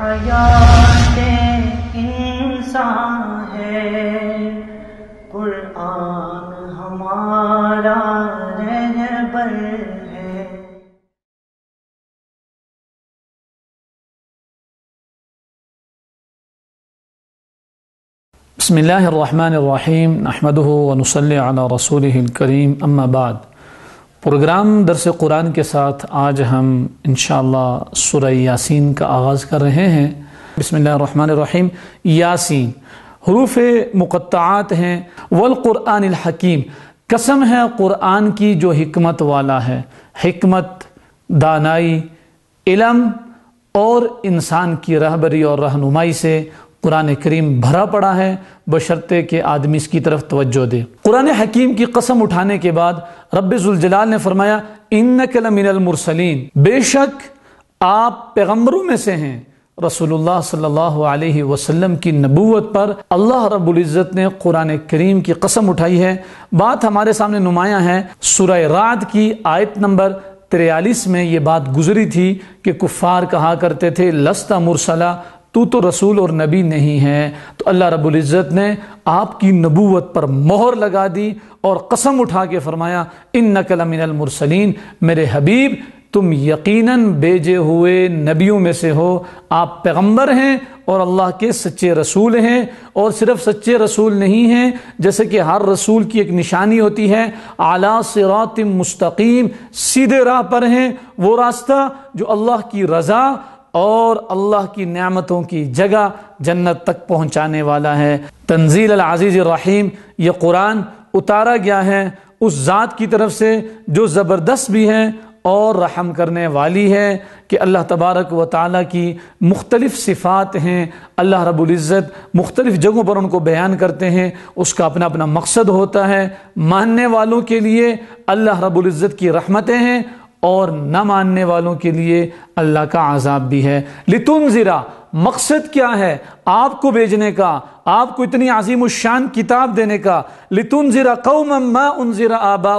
हयात इंसान है कुरान हमारा रहबर है बसमीम नहमद वनसल रसूल करीम अम्मा बाद प्रोग्राम दरस कुरान के साथ आज हम इनशा सुर यासीन का आगाज़ कर रहे हैं बसमीम यासीन हरूफ मुक़त्त हैं वलक़ुरान हकीम कसम है क़ुरान की जो हमत वाला है हमत दानाई इलम और इंसान की रहबरी और रहनुमाई से कुरान करीम भरा पड़ा है बशर्ते के आदमी इसकी तरफ तवज्जो दे कुरान हकीम की कसम उठाने के बाद रबाल ने फरमाया इन कलमिनमरसलिन बेशक आप पैगम्बरों में से हैं रसूलुल्लाह सल्लल्लाहु अलैहि वसल्लम की नबूवत पर अल्लाह रब्बुल इज़्ज़त ने कुरान करीम की कसम उठाई है बात हमारे सामने नुमाया है सूरह रात की आयत नंबर तिरयालीस में ये बात गुजरी थी कि कुफ़ार कहा करते थे लस्ता मुरसला तू तो रसूल और नबी नहीं है तो अल्लाह रबुल्ज़त ने आपकी नबूवत पर मोहर लगा दी और कसम उठा के फरमाया इन नकलमिनमरसलिन मेरे हबीब तुम यकीनन भेजे हुए नबियों में से हो आप पैगंबर हैं और अल्लाह के सच्चे रसूल हैं और सिर्फ सच्चे रसूल नहीं हैं जैसे कि हर रसूल की एक निशानी होती है आला सिरात मुस्तकीम सीधे राह पर हैं वो रास्ता जो अल्लाह की रज़ा और अल्लाह की नियामतों की जगह जन्नत तक पहुंचाने वाला है तंजील अजीज़ रहीम ये कुरान उतारा गया है उस ज़ात की तरफ से जो ज़बरदस्त भी है और रहम करने वाली है कि अल्लाह तबारक व ताली की मुख्तलिफ़ सिफ़ात हैं अल्लाह रबुल्ज़त मुख्तलिफ़ जगहों पर उनको बयान करते हैं उसका अपना अपना मकसद होता है मानने वालों के लिए अल्लाह रबुल्ज़त की रहमतें हैं और न मानने वालों के लिए अल्लाह का आज़ाब भी है लितुन जीरा मकसद क्या है आपको भेजने का आपको इतनी अजीम शान किताब देने का लितुन जीरा कौम मा उन ज़रा आबा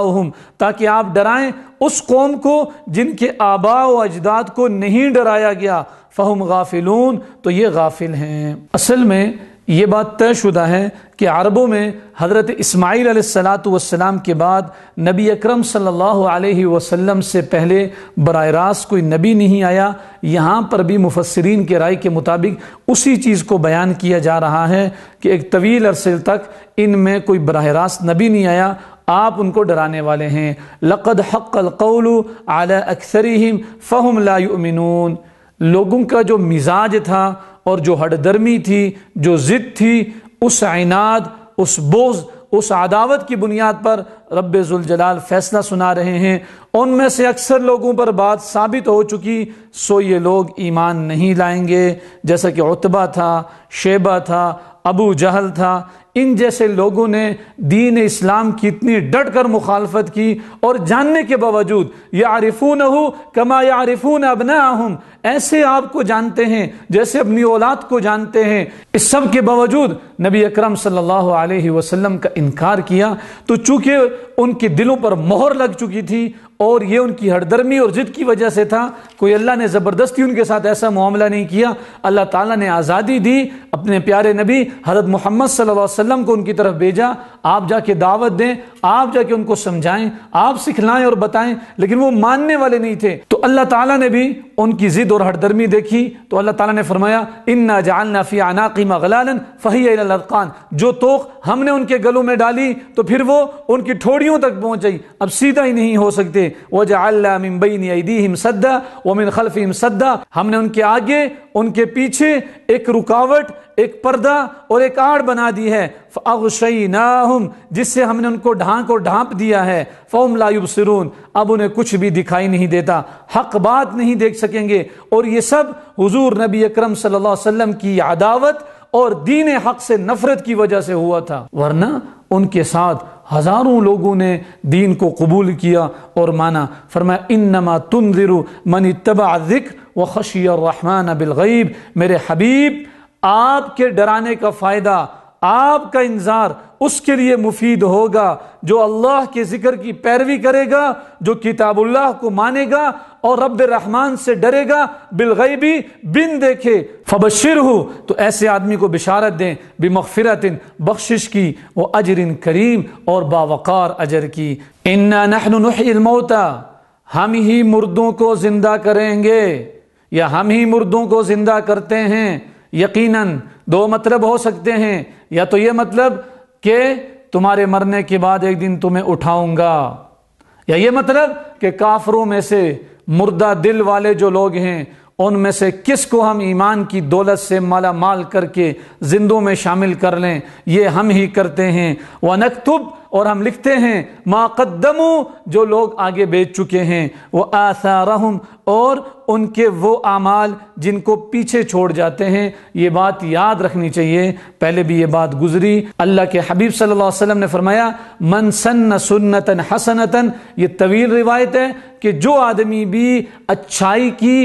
ताकि आप डराएं उस कौम को जिनके आबा व अजदाद को नहीं डराया गया फ़हम गाफिलून तो ये गाफिल हैं असल में ये बात तयशुदा है कि अरबों में हज़रत इस्माईल सलाम के बाद नबी अकरम सल्लल्लाहु अलैहि वसल्लम से पहले बर रास्त कोई नबी नहीं आया यहाँ पर भी मुफसरीन के राय के मुताबिक उसी चीज़ को बयान किया जा रहा है कि एक तवील अरसे तक इनमें कोई बरह रास्त नबी नहीं आया आप उनको डराने वाले हैं लक़द हक़ल अला अक्सर फ़हम लामिन लोगों का जो मिजाज था और जो हडदर्मी थी जो ज़िद थी उस आइनाद उस बोझ उस आदावत की बुनियाद पर रब जलाल फैसला सुना रहे हैं उनमें से अक्सर लोगों पर बात साबित हो चुकी सो ये लोग ईमान नहीं लाएंगे जैसा कि उतबा था शेबा था अबू जहल था इन जैसे लोगों ने दीन इस्लाम की इतनी डट कर मुखालफत की और जानने के बावजूद यारफून हो कमा अब न हम ऐसे आपको जानते हैं जैसे अपनी औलाद को जानते हैं इस सब के बावजूद नबी अकरम सल्लल्लाहु अलैहि वसल्लम का इनकार किया तो चूंकि उनके दिलों पर मोहर लग चुकी थी और ये उनकी हरदर्मी और ज़िद की वजह से था कोई अल्लाह ने ज़बरदस्ती उनके साथ ऐसा मामला नहीं किया अल्लाह ताला ने आज़ादी दी अपने प्यारे नबी हज़रत मोहम्मद सल्लल्लाहु अलैहि वसल्लम को उनकी तरफ भेजा आप जाके दावत दें आप जाके उनको समझाएं आप सिखलाएं और बताएं लेकिन वो मानने वाले नहीं थे तो अल्लाह ताला ने भी उनकी जिद और हटदर्मी देखी तो अल्लाह ताला ने फरमाया इन्ना जालनाफी अनाकीमा गलालन फ़ही अलकान जो तोक हमने उनके गलों में डाली तो फिर वो उनकी ठोड़ियों तक पहुंच गई अब सीधा ही नहीं हो सकते वजह मिम्बई हिम सद्दा वमिन खलफ हिम सद्दा हमने उनके आगे उनके पीछे एक रुकावट एक पर्दा और एक आड़ बना दी है जिससे हमने उनको ढा आंख को ढांप दिया है फ़ोम लायुब सिरून अब उन्हें कुछ भी दिखाई नहीं देता हक बात नहीं देख सकेंगे और ये सब हुजूर नबी अकरम सल्लल्लाहु की अदावत और दीन हक से नफरत की वजह से हुआ था वरना उनके साथ हज़ारों लोगों ने दीन को कबूल किया और माना फरमा इन नमा तुम दिरु मन तबा ज़िक्र व खशी और रहमान बिलगैब मेरे हबीब आपके डराने का फ़ायदा आपका इंतजार उसके लिए मुफीद होगा जो अल्लाह के जिक्र की पैरवी करेगा जो किताबुल्लाह को मानेगा और रब रहमान से डरेगा बिलगैबी बिन देखे फबशिर हो तो ऐसे आदमी को बिशारत दें बेमफरतिन बख्शिश की अजर अजरिन करीम और बावकार अजर की इन्ना नहनमोता हम ही मुर्दों को जिंदा करेंगे या हम ही मुर्दों को जिंदा करते हैं यकीनन दो मतलब हो सकते हैं या तो ये मतलब कि तुम्हारे मरने के बाद एक दिन तुम्हें उठाऊंगा या ये मतलब कि काफरों में से मुर्दा दिल वाले जो लोग हैं उनमें से किस को हम ईमान की दौलत से माला माल करके जिंदों में शामिल कर लें ये हम ही करते हैं व नकतुब और हम लिखते हैं माकदमो जो लोग आगे बेच चुके हैं वह आसारहम और उनके वो आमाल जिनको पीछे छोड़ जाते हैं ये बात याद रखनी चाहिए पहले भी ये बात गुजरी अल्लाह के हबीब सल्लल्लाहु अलैहि वसल्लम ने फरमाया मन सन्न सुन्नतन हसनतन ये तवील रिवायत है कि जो आदमी भी अच्छाई की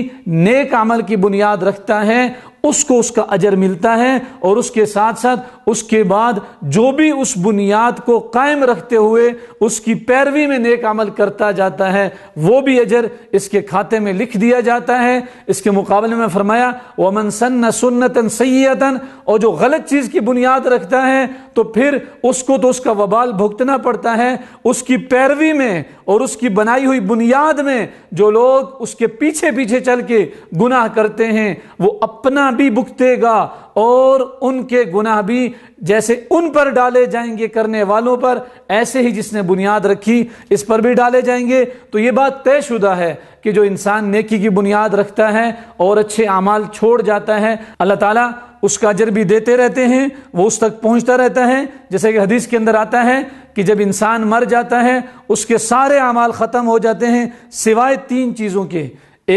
नेक अमल की बुनियाद रखता है उसको उसका अजर मिलता है और उसके साथ साथ उसके बाद जो भी उस बुनियाद को कायम रखते हुए उसकी पैरवी में नेक अमल करता जाता है वो भी अजर इसके खाते में लिख दिया जाता है इसके मुकाबले में फरमाया वमन सन्न सुन्नतन सैतन और जो गलत चीज़ की बुनियाद रखता है तो फिर उसको तो उसका वबाल भुगतना पड़ता है उसकी पैरवी में और उसकी बनाई हुई बुनियाद में जो लोग उसके पीछे पीछे चल के गुनाह करते हैं वो अपना भी भुगतेगा और उनके गुनाह भी जैसे उन पर डाले जाएंगे करने वालों पर ऐसे ही जिसने बुनियाद रखी इस पर भी डाले जाएंगे तो ये बात तयशुदा है कि जो इंसान नेकी की बुनियाद रखता है और अच्छे अमाल छोड़ जाता है अल्लाह ताला उसका अजर भी देते रहते हैं वो उस तक पहुंचता रहता है जैसे कि हदीस के अंदर आता है कि जब इंसान मर जाता है उसके सारे अमाल ख़त्म हो जाते हैं सिवाय तीन चीज़ों के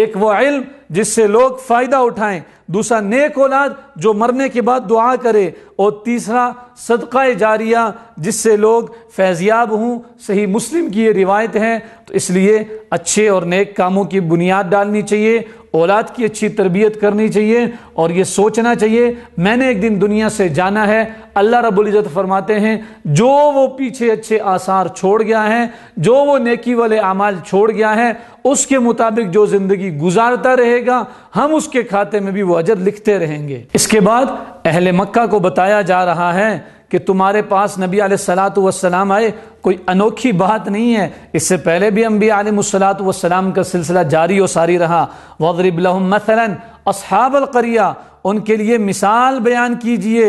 एक वो इल्म जिससे लोग फ़ायदा उठाएं दूसरा नेक औलाद जो मरने के बाद दुआ करे और तीसरा सदका जारिया जिससे लोग फैजियाब हों सही मुस्लिम की ये रिवायत है तो इसलिए अच्छे और नेक कामों की बुनियाद डालनी चाहिए औलाद की अच्छी तरबियत करनी चाहिए और ये सोचना चाहिए मैंने एक दिन दुनिया से जाना है अल्लाह रबुल्ज़त फरमाते हैं जो वो पीछे अच्छे आसार छोड़ गया है जो वो नेकी वाले अमाल छोड़ गया है उसके मुताबिक जो ज़िंदगी गुजारता रहे करेगा हम उसके खाते में भी वो अजर लिखते रहेंगे इसके बाद अहले मक्का को बताया जा रहा है कि तुम्हारे पास नबी सलात वसलाम आए कोई अनोखी बात नहीं है इससे पहले भी अम्बी आलमसलात वसलाम का सिलसिला जारी और सारी रहा वदरबलमसलन करिया उनके लिए मिसाल बयान कीजिए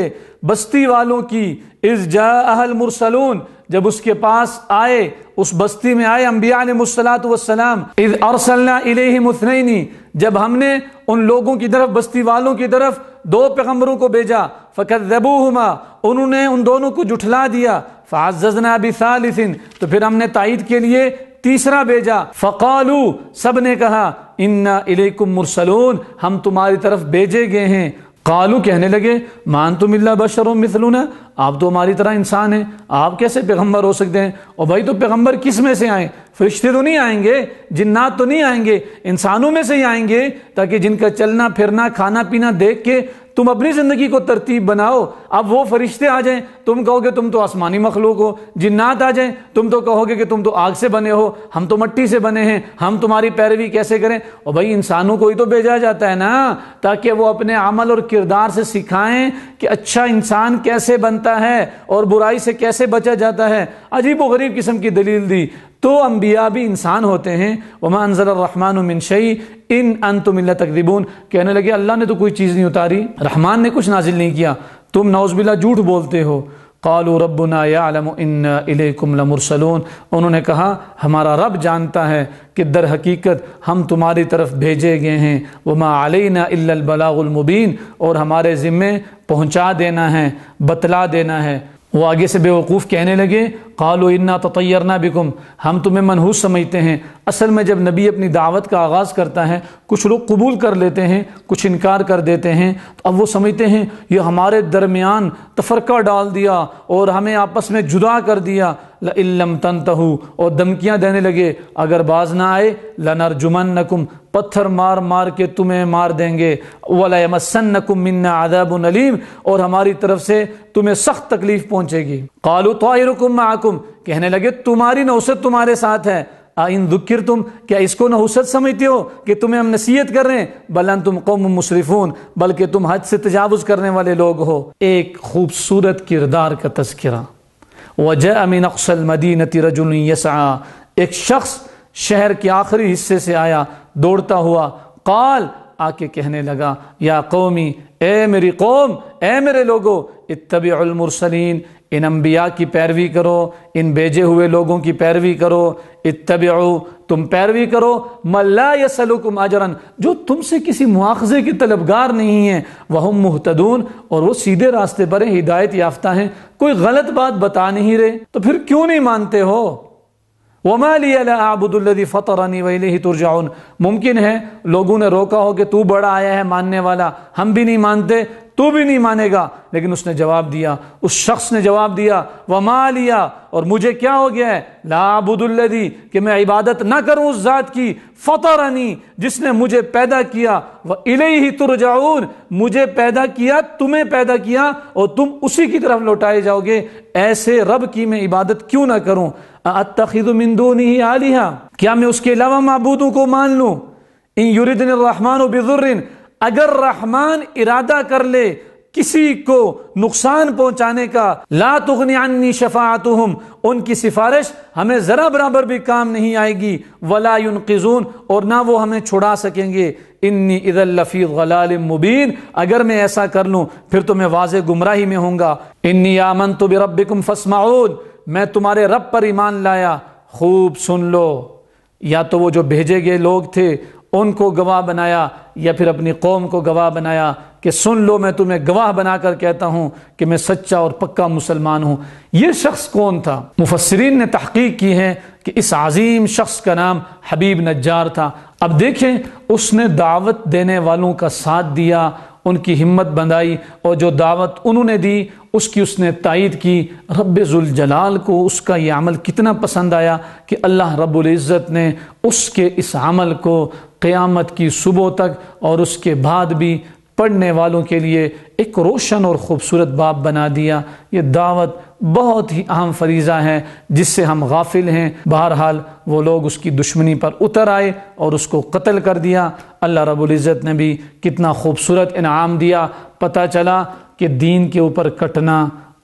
बस्ती वालों की इस जा अहल मुरसलून जब उसके पास आए उस बस्ती में आए अम्बिया ने मुसलात वसलाम इद अरसल्लासनैनी जब हमने उन लोगों की तरफ बस्ती वालों की तरफ दो पैगम्बरों को भेजा फकर जबूहुमा उन्होंने उन दोनों को जुठला दिया फ़ाजना बिसालिसिन तो फिर हमने तइद के लिए तीसरा भेजा फ़कालू सब ने कहा इन्ना इलेकुम मुरसलून हम तुम्हारी तरफ भेजे गए हैं कालू कहने लगे मान तो मिल्ला बशर मिसलून आप तो हमारी तरह इंसान हैं आप कैसे पैगंबर हो सकते हैं और भाई तो पैगंबर किस में से आए फरिश्ते तो नहीं आएंगे जिन्नात तो नहीं आएंगे इंसानों में से ही आएंगे ताकि जिनका चलना फिरना खाना पीना देख के तुम अपनी ज़िंदगी को तरतीब बनाओ अब वो फरिश्ते आ जाएं तुम कहोगे तुम तो आसमानी मखलूक हो जिन्नात आ जाएं तुम तो कहोगे कि तुम तो आग से बने हो हम तो मट्टी से बने हैं हम तुम्हारी पैरवी कैसे करें और भाई इंसानों को ही तो भेजा जाता है ना ताकि वो अपने अमल और किरदार से सिखाएं कि अच्छा इंसान कैसे बनता है और बुराई से कैसे बचा जाता है अजीब व गरीब किस्म की दलील दी तो अम्बिया भी इंसान होते हैं वमा अनजररहमान मिनशई इन अन तुमिल्ला कहने लगे अल्लाह ने तो कोई चीज़ नहीं उतारी रहमान ने कुछ नाजिल नहीं किया तुम नाउजबिल्ला झूठ बोलते हो कालू रबना उन्होंने कहा हमारा रब जानता है कि दर हकीकत हम तुम्हारी तरफ भेजे गए हैं वमा आलना और हमारे ज़िम्मे पहुँचा देना है बतला देना है वो आगे से बेवकूफ़ कहने लगे कालो इन्ना ना बिकुम हम तुम्हें मनहूस समझते हैं असल में जब नबी अपनी दावत का आगाज़ करता है कुछ लोग कबूल कर लेते हैं कुछ इनकार कर देते हैं तो अब वो समझते हैं ये हमारे दरमियान तफरका डाल दिया और हमें आपस में जुदा कर दिया लम तन और धमकियाँ देने लगे अगर बाज ना आए लनर जुमन नकुम पत्थर मार मार के तुम्हें मार देंगे वसन नकुम मन्ना आदाब नलीम और हमारी तरफ से तुम्हें सख्त तकलीफ़ पहुँचेगी कालू तो आकुम कहने लगे तुम्हारी नौसत तुम्हारे साथ है इन दुखिर तुम क्या इसको ना हुसत समझते हो कि तुम्हें हम नसीहत कर रहे हैं बलन तुम कौम मुशरफून बल्कि तुम हद से तजावज़ करने वाले लोग हो एक खूबसूरत किरदार का तस्करा वजह अमीन अक्सल मदीनती रजुलसा एक शख्स शहर के आखिरी हिस्से से आया दौड़ता हुआ काल आके कहने लगा या कौमी ए मेरी कौम ए मेरे लोगो इतबीमरसलिन इन अम्बिया की पैरवी करो इन भेजे हुए लोगों की पैरवी करो इतब्यो तुम पैरवी करो मल्ला यसलुकुम आजरन जो तुमसे किसी मुआवजे के तलबगार नहीं है वह मुहतदून और वो सीधे रास्ते पर हैं हिदायत याफ्ता हैं कोई गलत बात बता नहीं रहे तो फिर क्यों नहीं मानते हो वमाली फतरानी वही तुरजाउन मुमकिन है लोगों ने रोका हो कि तू बड़ा आया है मानने वाला हम भी नहीं मानते तो भी नहीं मानेगा लेकिन उसने जवाब दिया उस शख्स ने जवाब दिया व मा लिया और मुझे क्या हो गया है लाबुदुल्लदी कि मैं इबादत ना करूं उस ज़ात की फ़तरनी जिसने मुझे पैदा किया वह इले ही तुरजाउन मुझे पैदा किया तुम्हें पैदा किया और तुम उसी की तरफ लौटाए जाओगे ऐसे रब की मैं इबादत क्यों ना करूं अतखिदमिंदो नहीं आलिहा क्या मैं उसके अलावा मबूदों को मान लूँ इन यूरिदिन रहमान बिजुर्रिन अगर रहमान इरादा कर ले किसी को नुकसान पहुंचाने का ला तुगनी शफात उनकी सिफारिश हमें ज़रा बराबर भी काम नहीं आएगी वलायनकून और ना वो हमें छुड़ा सकेंगे इन्नी इदल्लफ़ी गलाल मुबीन अगर मैं ऐसा कर लूं फिर तो मैं वाज गुमराही में होऊंगा इन्नी आमन तो बिरबिकुम फसमाऊद मैं तुम्हारे रब पर ईमान लाया खूब सुन लो या तो वो जो भेजे गए लोग थे उनको गवाह बनाया या फिर अपनी कौम को गवाह बनाया कि सुन लो मैं तुम्हें गवाह बनाकर कहता हूं कि मैं सच्चा और पक्का मुसलमान हूँ यह शख्स कौन था मुफसरीन ने तहकीक की है कि इस अजीम शख्स का नाम हबीब नज्जार था अब देखें उसने दावत देने वालों का साथ दिया उनकी हिम्मत बंधाई और जो दावत उन्होंने दी उसकी उसने तायद की रबाल को उसका यह अमल कितना पसंद आया कि अल्लाह रब्ज़त ने उसके इस अमल को क़यामत की सुबह तक और उसके बाद भी पढ़ने वालों के लिए एक रोशन और ख़ूबसूरत बाप बना दिया ये दावत बहुत ही अहम फरीज़ा है जिससे हम गाफिल हैं बहरहाल वो लोग उसकी दुश्मनी पर उतर आए और उसको कत्ल कर दिया अल्लाह रबुल्ज़त ने भी कितना खूबसूरत इनाम दिया पता चला कि दीन के ऊपर कटना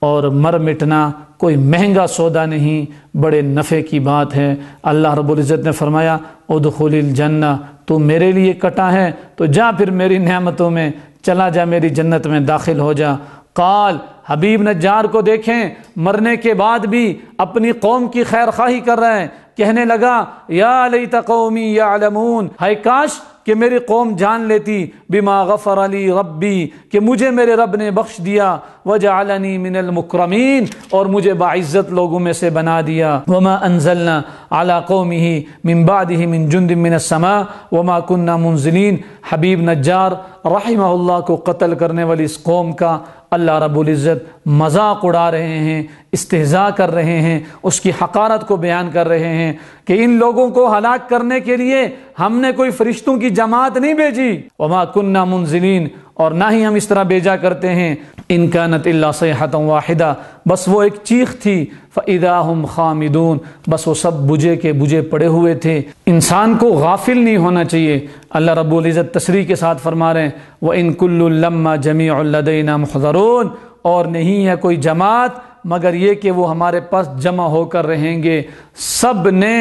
और मर मिटना कोई महंगा सौदा नहीं बड़े नफ़े की बात है अल्लाह रबुल्जत ने फरमाया उदखुलिल जन्ना तू मेरे लिए कटा है तो जा फिर मेरी नेमतों में चला जा मेरी जन्नत में दाखिल हो जा काल हबीब नजार को देखें मरने के बाद भी अपनी कौम की खैर खाही कर रहे हैं कहने लगा या अली तकौमी या अलमून हाय काश कि मेरी कौम जान लेती बिमा गफ़र अली रब्बी कि मुझे मेरे रब ने बख्श दिया वजालनी मिनलमक्रमीन और मुझे बाइजत लोगों में से बना दिया वमा अनजलना अला कौमी ही मिम्बाद ही मिन जुन्द मिनसमा वमा कन्ना मुंजलिन हबीब नजार रहमा को कत्ल करने वाली इस कौम का अल्लाह रबुल्ज़त मजाक उड़ा रहे हैं इस्तेजा कर रहे हैं उसकी हकारत को बयान कर रहे हैं कि इन लोगों को हलाक करने के लिए हमने कोई फरिश्तों की जमात नहीं भेजी वमा कन्ना मुंजिलीन और ना ही हम इस तरह भेजा करते हैं इनका नतिल्ला सेहत वाहिदा बस वो एक चीख थी फ़ैदा हम खामिदून बस वो सब बुझे के बुझे पड़े हुए थे इंसान को गाफिल नहीं होना चाहिए अल्लाह रब्ज़त तशरी के साथ फरमा रहे हैं व इनकुल्लम्मा जमी लदीना मुखरून और नहीं है कोई जमात मगर ये कि वो हमारे पास जमा होकर रहेंगे सब ने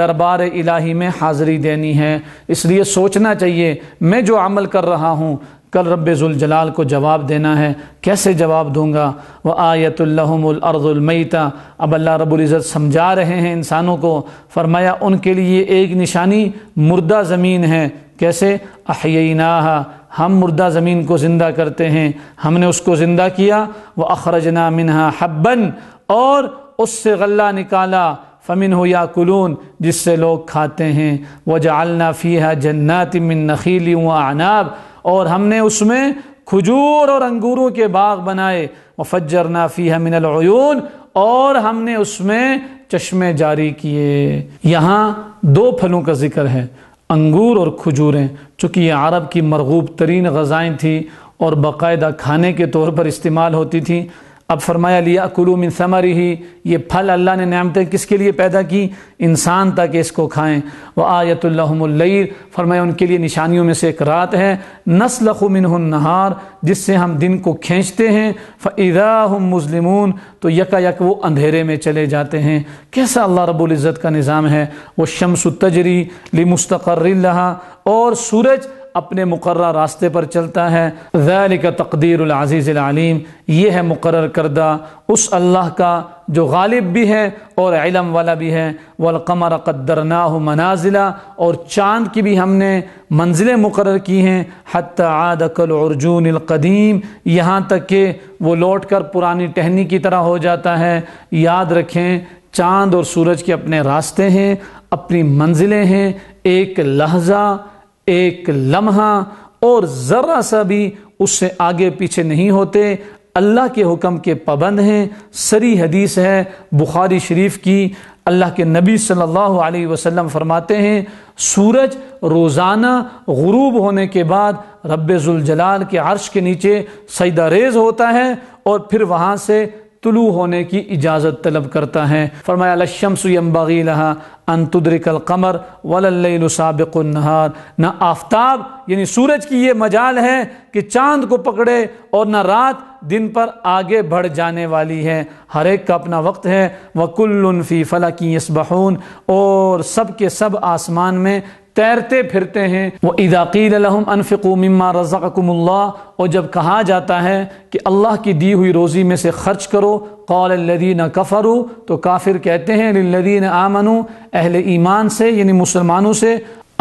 दरबार इलाही में हाजिरी देनी है इसलिए सोचना चाहिए मैं जो अमल कर रहा हूँ कल जलाल को जवाब देना है कैसे जवाब दूंगा व आयतुल्लहमर्ज़ुलमैता अब अल्लाह रबुल्ज़त समझा रहे हैं इंसानों को फरमाया उनके लिए एक निशानी मुर्दा ज़मीन है कैसे अहयना हम मुर्दा ज़मीन को ज़िंदा करते हैं हमने उसको ज़िंदा किया व अखरजना मिनहा हब्बन और उससे गल्ला निकाला फ़मिन हो या कुलून जिससे लोग खाते हैं वह जालना फ़ी है मिन नखीली व अनाब और हमने उसमें खजूर और अंगूरों के बाग बनाए मुफजर नाफी मिनलून और हमने उसमें चश्मे जारी किए यहाँ दो फलों का जिक्र है अंगूर और खजूरें चूंकि ये अरब की मरगूब तरीन गजाएं थी और बाकायदा खाने के तौर पर इस्तेमाल होती थी अब फरमाया लिया कुलू मिन समर ही ये फल अल्लाह ने नियामतें किसके लिए पैदा की इंसान ताकि इसको खाएं व आयतुल्लहमलर फरमाया उनके लिए निशानियों में से एक रात है नस्लखु मिनहार जिससे हम दिन को खींचते हैं फ़िदा हम मुजलिमून तो यका यक वो अंधेरे में चले जाते हैं कैसा अल्लाह रबुल्ज़त का निज़ाम है वो शमस तजरी लिमस्तकर और सूरज अपने मुकर रास्ते पर चलता है ज़ैलिक तकदीर आलिम ये है मुकर करदा उस अल्लाह का जो गालिब भी है और इलम वाला भी है वलकमर कद्दरना मनाजिला और चाँद की भी हमने मंजिलें मुकर की हैं हत आदकल जून अलकदीम यहाँ तक कि वो लौट कर पुरानी टहनी की तरह हो जाता है याद रखें चाँद और सूरज के अपने रास्ते हैं अपनी मंजिलें हैं एक लहजा एक लम्हा और ज़रा सा भी उससे आगे पीछे नहीं होते अल्लाह के हुक्म के पाबंद हैं सरी हदीस है बुखारी शरीफ की अल्लाह के नबी सल्लल्लाहु अलैहि वसल्लम फरमाते हैं सूरज रोज़ाना गुरूब होने के बाद जलाल के अर्श के नीचे सजदा रेज होता है और फिर वहां से तुलू होने की इजाज़त तलब करता है फरमाया शमसम्बागी लहा अनतुद्रिकल कमर वल्ल साबिकहार आफ्ताब यानी सूरज की ये मजाल है कि चांद को पकड़े और न रात दिन पर आगे बढ़ जाने वाली है हर एक का अपना वक्त है वकुल्लफ़ी फ़ला की इसबहून और सब के सब आसमान में तैरते फिरते हैं वह इदाकीम अनफ़ो मम्मा रज़ाकमल्ला और जब कहा जाता है कि अल्लाह की दी हुई रोज़ी में से खर्च करो कौलदीन कफ़रु तो काफिर कहते हैं लदीन आमनु अहल ईमान से यानी मुसलमानों से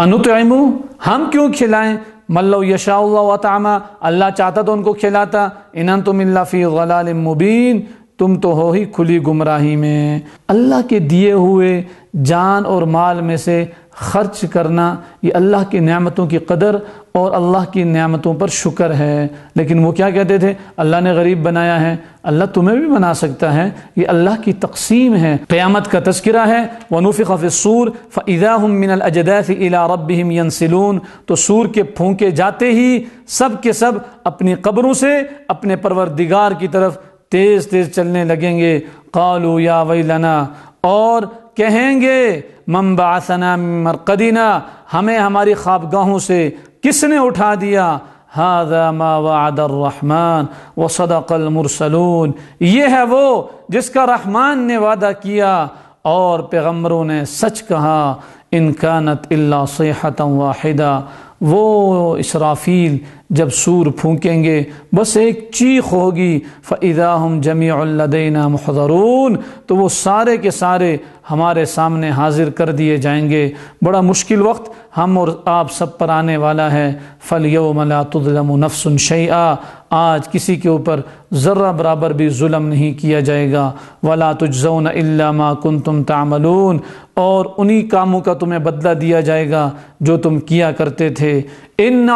अनुतमु हम क्यों खिलाएं मल्लो यशाउल्लामा अल्लाह चाहता तो उनको खिलाता इनन तुम फ़ी गलाल मुबीन तुम तो हो ही खुली गुमराही में अल्लाह के दिए हुए जान और माल में से ख़र्च करना ये अल्लाह की नियामतों की कदर और अल्लाह की नियामतों पर शुक्र है लेकिन वो क्या कहते थे अल्लाह ने गरीब बनाया है अल्लाह तुम्हें भी बना सकता है ये अल्लाह की तकसीम है क़्यामत का तस्करा है वनूफ़ फ़िसूर फ़ाम मिनलजदैफ़ इला रबम सलून तो सूर के फूके जाते ही सब के सब अपनी कब्रों से अपने परवरदिगार की तरफ तेज़ तेज़ चलने लगेंगे कालू या वही और कहेंगे मम्बासना मरकदीना हमें हमारी ख्वाबगाहों से किसने उठा दिया हादा मावादरहमान व सदक़लमरसलून ये है वो जिसका रहमान ने वादा किया और पैगम्बरों ने सच कहा इनकानत अल्ला सेहत वाहिदा वो इसराफील जब सूर फूकेंगे बस एक चीख होगी फ़ैदा हम जमी लदीना महजरून तो वो सारे के सारे हमारे सामने हाजिर कर दिए जाएंगे बड़ा मुश्किल वक्त हम और आप सब पर आने वाला है फ़ल यौमला तुलम नफसन शैया आज किसी के ऊपर ज़र्रा बराबर भी जुल्म नहीं किया जाएगा वला तुजौन इल्लामा कुन तुम तामलून और उन्हीं कामों का तुम्हें बदला दिया जाएगा जो तुम किया करते थे इन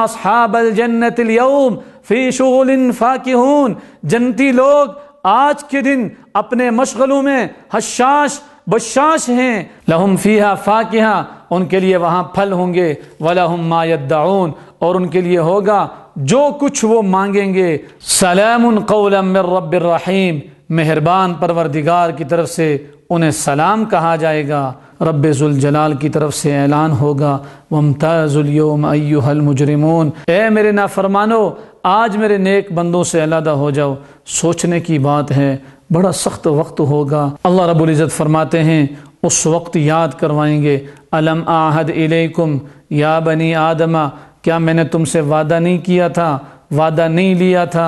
जन्नतम फ़ी शगुल फ़ाकिहून जनती लोग आज के दिन अपने मशगलों में हशाश बशाश हैं लहम फ़िया फ़ाकिहा उनके लिए वहाँ फल होंगे वलहम मायदाउन और उनके लिए होगा जो कुछ वो मांगेंगे सलाम कौलम रबीम मेहरबान परवरदिगार की तरफ से उन्हें सलाम कहा जाएगा रबाल की तरफ से ऐलान होगा वमताज़ुलयोम अयुहल मुजरिमून ए मेरे नाफरमानो आज मेरे नेक बंदों से अलहदा हो जाओ सोचने की बात है बड़ा सख्त वक्त होगा अल्लाह रबुल्ज़त फरमाते हैं उस वक्त याद करवाएंगे अलम आहद इलेकुम या बनी आदमा क्या मैंने तुमसे वादा नहीं किया था वादा नहीं लिया था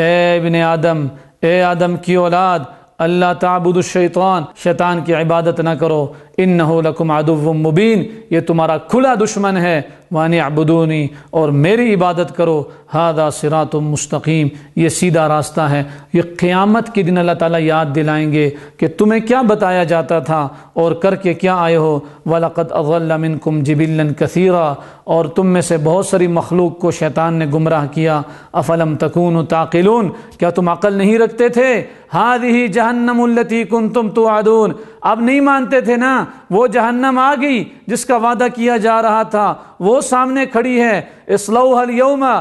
ए बिन आदम ए आदम की औलाद अल्लाह ताबुदशैतान शैतान की इबादत ना करो इन नकुम आदुव मुबीन ये तुम्हारा खुला दुश्मन है वान अबदूनी और मेरी इबादत करो हादा सिरा तुम मुस्तकीम ये सीधा रास्ता है ये क़्यामत के दिन अल्लाह ताला याद दिलाएंगे कि तुम्हें क्या बताया जाता था और करके क्या आए हो वलक़त अगलमिन कुम जबिल्लन कसीरा और तुम में से बहुत सारी मखलूक को शैतान ने गुमराह किया अफलम तकून ताकिलून क्या तुम अकल नहीं रखते थे हाद ही जहन्नमती कुन तुम तो आदून अब नहीं मानते थे ना वो जहन्नम आ गई जिसका वादा किया जा रहा था वो सामने खड़ी है इसलहल यौमा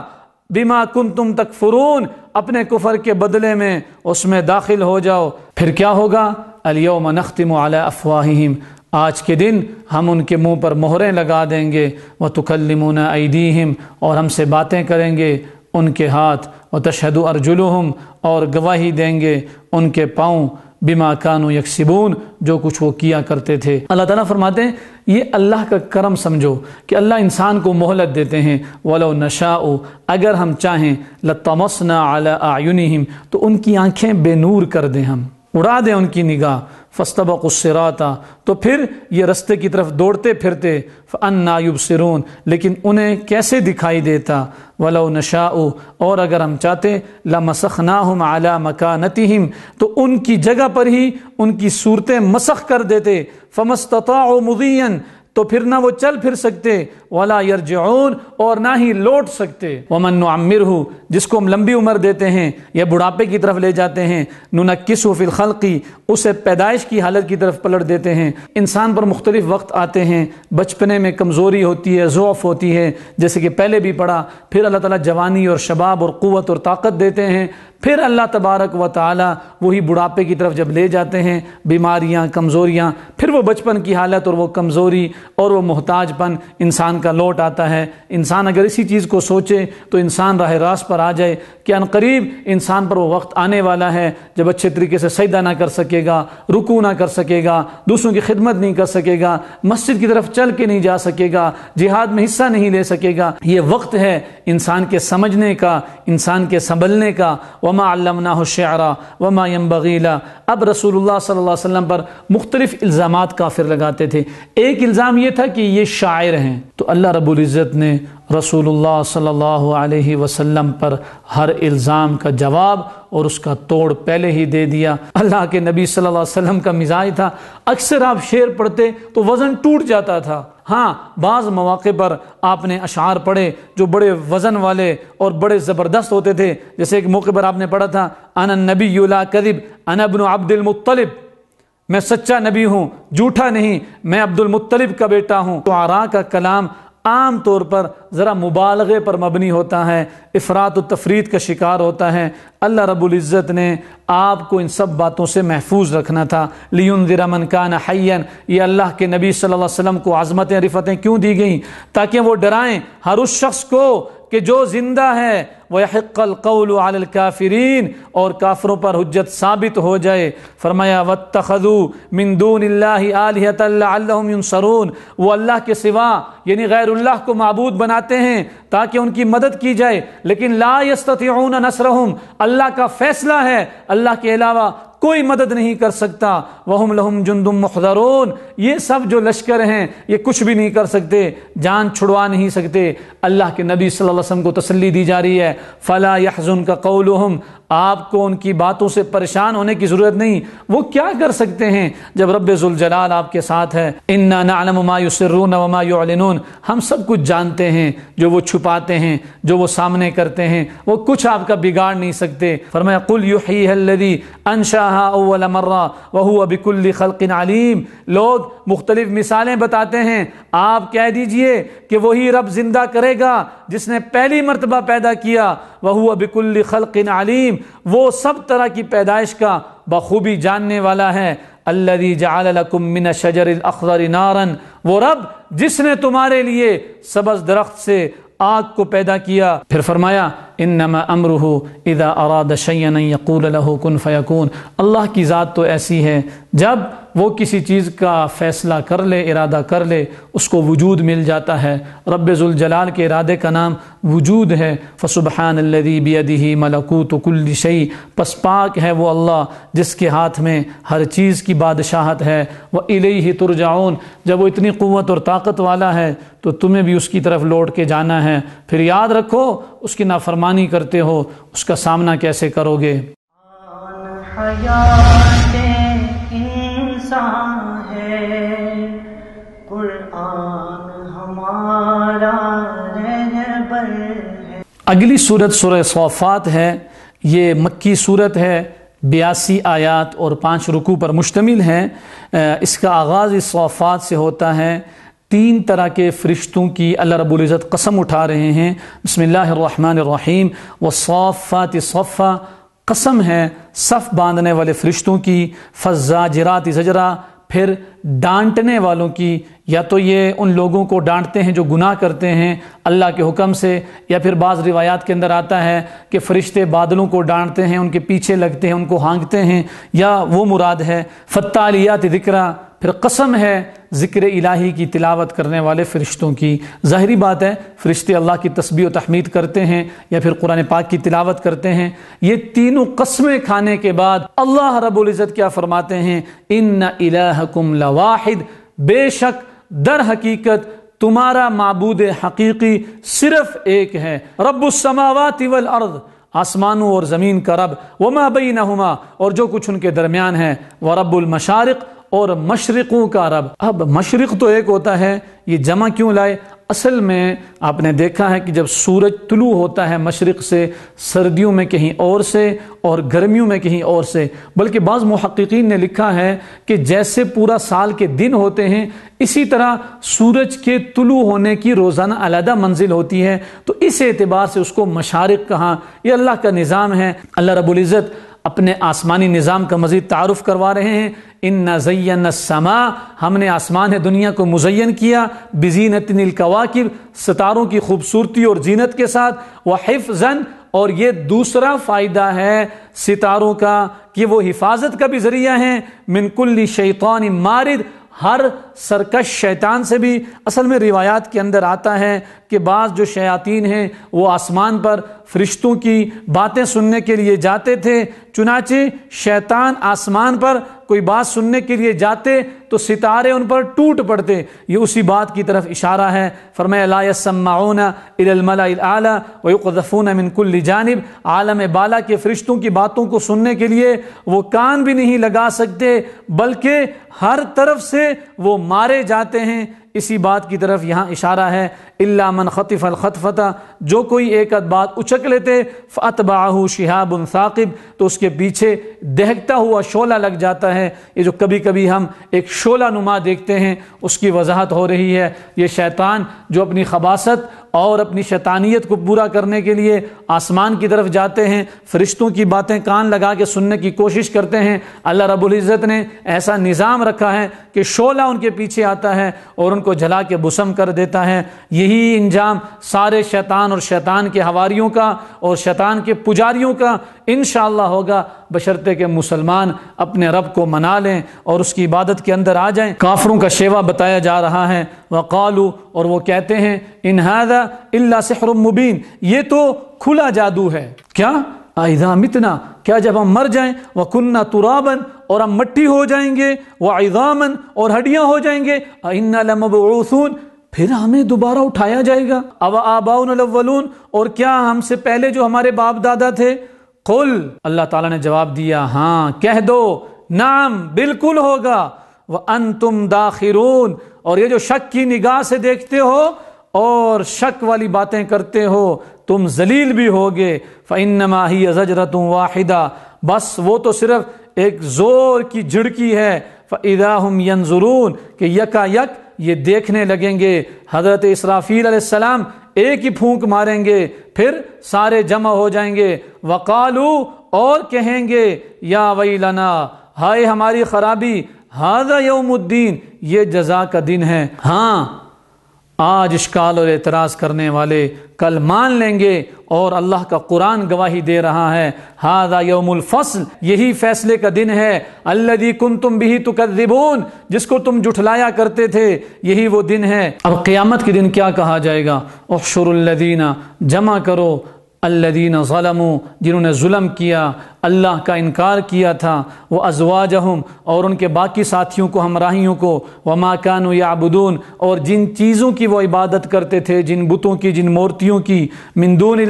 बीमा कुम तुम तक फुरून अपने कुफर के बदले में उसमें दाखिल हो जाओ फिर क्या होगा अलियोम नख्तिम अफवाहिम आज के दिन हम उनके मुंह पर मोहरें लगा देंगे व तुकलमुन ऐदीहम और हमसे बातें करेंगे उनके हाथ व तशद अर्जुलहम और गवाही देंगे उनके पाँव बिमा कानू यकसिबून जो कुछ वो किया करते थे अल्लाह ताला फरमाते हैं ये अल्लाह का करम समझो कि अल्लाह इंसान को मोहलत देते हैं वलो नशा अगर हम चाहें लतमसना आला आयुनिम तो उनकी आंखें बेनूर कर दें हम उड़ा दें उनकी निगाह फ़स्तबक उसराता तो फिर ये रस्ते की तरफ दौड़ते फिरते अन नायुब सिरून लेकिन उन्हें कैसे दिखाई देता वलो नशा और अगर हम चाहते ना हम आला मकानती तो उनकी जगह पर ही उनकी सूरतें मसख कर देते फ़मस्तता मुदीन तो फिर ना वो चल फिर सकते वाला यरजून और ना ही लौट सकते वमन अमिर हो जिसको हम लंबी उम्र देते हैं या बुढ़ापे की तरफ ले जाते हैं नू नुनक्किस फिल की उसे पैदाइश की हालत की तरफ पलट देते हैं इंसान पर मुख्तलिफ वक्त आते हैं बचपने में कमज़ोरी होती है ज़ौफ़ होती है जैसे कि पहले भी पढ़ा फिर अल्लाह तला जवानी और शबाब और कुत और ताकत देते हैं फिर अल्लाह तबारक व ताली वही बुढ़ापे की तरफ जब ले जाते हैं बीमारियाँ कमज़ोरियाँ फिर वो बचपन की हालत और वो कमज़ोरी और वो मोहताजपन इंसान का लौट आता है इंसान अगर इसी चीज़ को सोचे तो इंसान राह रास्त पर आ जाए कि अनकरीब इंसान पर वो वक्त आने वाला है जब अच्छे तरीके से सजदा ना कर सकेगा रुकू ना कर सकेगा दूसरों की खिदमत नहीं कर सकेगा मस्जिद की तरफ चल के नहीं जा सकेगा जिहाद में हिस्सा नहीं ले सकेगा ये वक्त है इंसान के समझने का इंसान के संभलने का वमा अल्लमना शारा वमा यम बगीला अब रसूलुल्लाह सल्लल्लाहु अलैहि वसल्लम पर मुख्तलिफ़ इल्ज़ाम काफिर लगाते थे एक इल्ज़ाम ये था कि ये शायर हैं तो अल्लाह रबुल्ज़त ने रसूलुल्लाह सल्लल्लाहु अलैहि वसल्लम पर हर इल्ज़ाम का जवाब और उसका तोड़ पहले ही दे दिया अल्लाह के नबी सल्लल्लाहु अलैहि वसल्लम का मिजाज था अक्सर आप शेर पढ़ते तो वज़न टूट जाता था हाँ बाज़ मौक़े पर आपने अशार पढ़े जो बड़े वज़न वाले और बड़े ज़बरदस्त होते थे जैसे एक मौके पर आपने पढ़ा था अन नबी युला कदिब अनबन अब्दुलमतलब मैं सच्चा नबी हूँ झूठा नहीं मैं अब्दुलमतलब का बेटा हूँ तो आरा का कलाम आम तौर पर ज़रा मुबालगे पर मबनी होता है अफरात तफरीत का शिकार होता है अल्लाह रबुल्ज़त ने आपको इन सब बातों से महफूज रखना था लियुन दिरमन कान हयन ये अल्लाह के नबी सल्लल्लाहु अलैहि वसल्लम को आज़मतें रिफतें क्यों दी गई ताकि वो डराएं हर उस शख्स को कि जो ज़िंदा है वक़लकाफ़रीन और काफ़रों पर हजत साबित हो जाए फरमाया वत तखदू मिंदून सरून वो अल्लाह के सिवा यानी गैरुल्लाह को मबूद बनाते हैं ताकि उनकी मदद की जाए लेकिन ला यस्तून नसरहम अल्लाह का फ़ैसला है अल्लाह के अलावा कोई मदद नहीं कर सकता वहम लहम जुंदुम मुखदरून ये सब जो लश्कर हैं ये कुछ भी नहीं कर सकते जान छुड़वा नहीं सकते अल्लाह के नबी वसल्लम को तसली दी जा रही है फ़ला यहजुन का कौल आपको उनकी बातों से परेशान होने की ज़रूरत नहीं वो क्या कर सकते हैं जब रब्ज़ुलजलाल आपके साथ है इन्ना नालममायुसरून वमायुन हम सब कुछ जानते हैं जो वो छुपाते हैं जो वो सामने करते हैं वो कुछ आपका बिगाड़ नहीं सकते फरमाया कुल युही अनशाह मर्रा वह अबिकुल्ली खलकिन आलिम लोग मुख्तलिफ़ मिसालें बताते हैं आप कह दीजिए कि वही रब जिंदा करेगा जिसने पहली मरतबा पैदा किया वह अबिकुल्ली खलकिन वो सब तरह की पैदाइश का बखूबी जानने वाला है अल्लदी जालकुमिन शजर अखर नारन वो रब जिसने तुम्हारे लिए सबज दरख्त से आग को पैदा किया फिर फरमाया इन नमा अमरहू इदा अराद यकूल कुन फ़यकून अल्लाह की ज़ात तो ऐसी है जब वो किसी चीज़ का फ़ैसला कर ले इरादा कर ले उसको वजूद मिल जाता है रबाल के इरादे का नाम वजूद है फसुबहानदी लदी मलकूत कुल्लशई पस पाक है वो अल्लाह जिसके हाथ में हर चीज़ की बादशाहत है वह इले ही तुरजाउन जब वो इतनी क़वत और ताकत वाला है तो तुम्हें भी उसकी तरफ लौट के जाना है फिर याद रखो उसकी नाफरमानी करते हो उसका सामना कैसे करोगे जहां है कुरान हमारा रहबर है अगली सूरत सूरह सौफात है ये मक्की सूरत है बयासी आयात और पांच रुकू पर मुश्तमिल है इसका आगाज़ इस सौफात से होता है तीन तरह के फरिश्तों की अल्लाह रबुल्ज़त कसम उठा रहे हैं बसमिल्लर रहीम व सौफ़ात सौफ़ा कसम है सफ़ बांधने वाले फरिश्तों की फजा जरा फिर डांटने वालों की या तो ये उन लोगों को डांटते हैं जो गुनाह करते हैं अल्लाह के हुक्म से या फिर बाज़ रिवायात के अंदर आता है कि फ़रिश्ते बादलों को डांटते हैं उनके पीछे लगते हैं उनको हाँकते हैं या वो मुराद है फ़त्तालियात ज़िक्रा फिर कसम है ज़िक्र इलाही की तिलावत करने वाले फ़रिश्तों की ज़ाहरी बात है फ़रिश्ते अल्लाह की तस्बी व तहमीद करते हैं या फिर कुरान पाक की तिलावत करते हैं ये तीनों कसमें खाने के बाद अल्लाह रबुल्ज़त क्या फ़रमाते हैं इन इलाकुम लवा वाहिद बेशक दर हकीकत तुम्हारा मबूद हकीकी सिर्फ एक है रबात वल अर्द आसमानों और ज़मीन का रब वमा बई नहुमा और जो कुछ उनके दरमियान है वह रब्बुलमशारक और मशरक़ों का अरब अब मशरक़ तो एक होता है ये जमा क्यों लाए असल में आपने देखा है कि जब सूरज तुलू होता है मशरक़ से सर्दियों में कहीं और से और गर्मियों में कहीं और से बल्कि बाज़ महक्कीन ने लिखा है कि जैसे पूरा साल के दिन होते हैं इसी तरह सूरज के तुलू होने की रोज़ाना अलहदा मंजिल होती है तो इस एतबार से उसको मशारक कहा यह अल्लाह का निज़ाम है अल्लाह रबुल्ज़त अपने आसमानी निज़ाम का मज़ीद तारफ़ करवा रहे हैं इन नज़ैन समा हमने आसमान है दुनिया को मुजैन किया बजीनत नवाकिब सितारों की खूबसूरती और जीनत के साथ व हिफजन और ये दूसरा फ़ायदा है सितारों का कि वो हिफाजत का भी ज़रिया है मिनकुल्ली शैतानी मारद हर सरकश शैतान से भी असल में रिवायात के अंदर आता है कि बाज़ जो शयातीन हैं वो आसमान पर फरिश्तों की बातें सुनने के लिए जाते थे चुनाचे शैतान आसमान पर कोई बात सुनने के लिए जाते तो सितारे उन पर टूट पड़ते ये उसी बात की तरफ इशारा है फ़रमाउन इलमला वफ़ून मिनकुल्ली जानब आलम बाला के फरिश्तों की बातों को सुनने के लिए वो कान भी नहीं लगा सकते बल्कि हर तरफ से वो मारे जाते हैं इसी बात की तरफ यहाँ इशारा है इल्ला मन ख़तिफ़ अलख़तफ़ता जो कोई एक अद बात उछक लेते फ़तबाहू शिहाब साकिब तो उसके पीछे दहकता हुआ शोला लग जाता है ये जो कभी कभी हम एक शोला नुमा देखते हैं उसकी वजाहत हो रही है ये शैतान जो अपनी खबासत और अपनी शैतानियत को पूरा करने के लिए आसमान की तरफ जाते हैं फरिश्तों की बातें कान लगा के सुनने की कोशिश करते हैं अल्लाह रबुल्ज़त ने ऐसा निज़ाम रखा है कि शोला उनके पीछे आता है और उनको को जला के बुसम कर देता है यही इंजाम सारे शैतान और शैतान के हवारीयों का और शैतान के पुजारियों का इन होगा बशर्ते के मुसलमान अपने रब को मना लें और उसकी इबादत के अंदर आ जाए काफरों का शेवा बताया जा रहा है वह वक़ालू और वो कहते हैं इनहादा इल्ला सहर मुबीन ये तो खुला जादू है क्या आइदा मितना क्या जब हम मर जाएं व कुन्ना तुराबन और हम मट्टी हो जाएंगे व आइदामन और हड्डियां हो जाएंगे इन्ना लमबसून फिर हमें दोबारा उठाया जाएगा अब आबाउनवलून और क्या हमसे पहले जो हमारे बाप दादा थे कुल अल्लाह ताला ने जवाब दिया हाँ कह दो नाम बिल्कुल होगा वह अन तुम दाखिरून और ये जो शक की निगाह से देखते हो और शक वाली बातें करते हो तुम जलील भी होगे फ़ैनमा ही अजरत वाहिदा बस वो तो सिर्फ एक ज़ोर की झिड़की है फ़ैदा हम यंजरून कि यका यक ये देखने लगेंगे हज़रत इसराफ़ील एक ही फूंक मारेंगे फिर सारे जमा हो जाएंगे वकालू और कहेंगे या वही लना हाय हमारी खराबी हाजा यौमुद्दीन ये जजा का दिन है हाँ आज इश्काल और एतराज़ करने वाले कल मान लेंगे और अल्लाह का कुरान गवाही दे रहा है हादा यौमुलफसल यही फैसले का दिन है अल्लदी कुन तुम भी तुकदिबून जिसको तुम जुठलाया करते थे यही वो दिन है अब क़्यामत के दिन क्या कहा जाएगा अफशरदीना जमा करो अल्लदीन ज़लमू जिन्होंने जुल्म किया अल्लाह का इनकार किया था वह अजवाजहम और उनके बाकी साथियों को हमराहियों को व माकान याबुदून और जिन चीज़ों की वह इबादत करते थे जिन बुतों की जिन मूर्तियों की मिंदून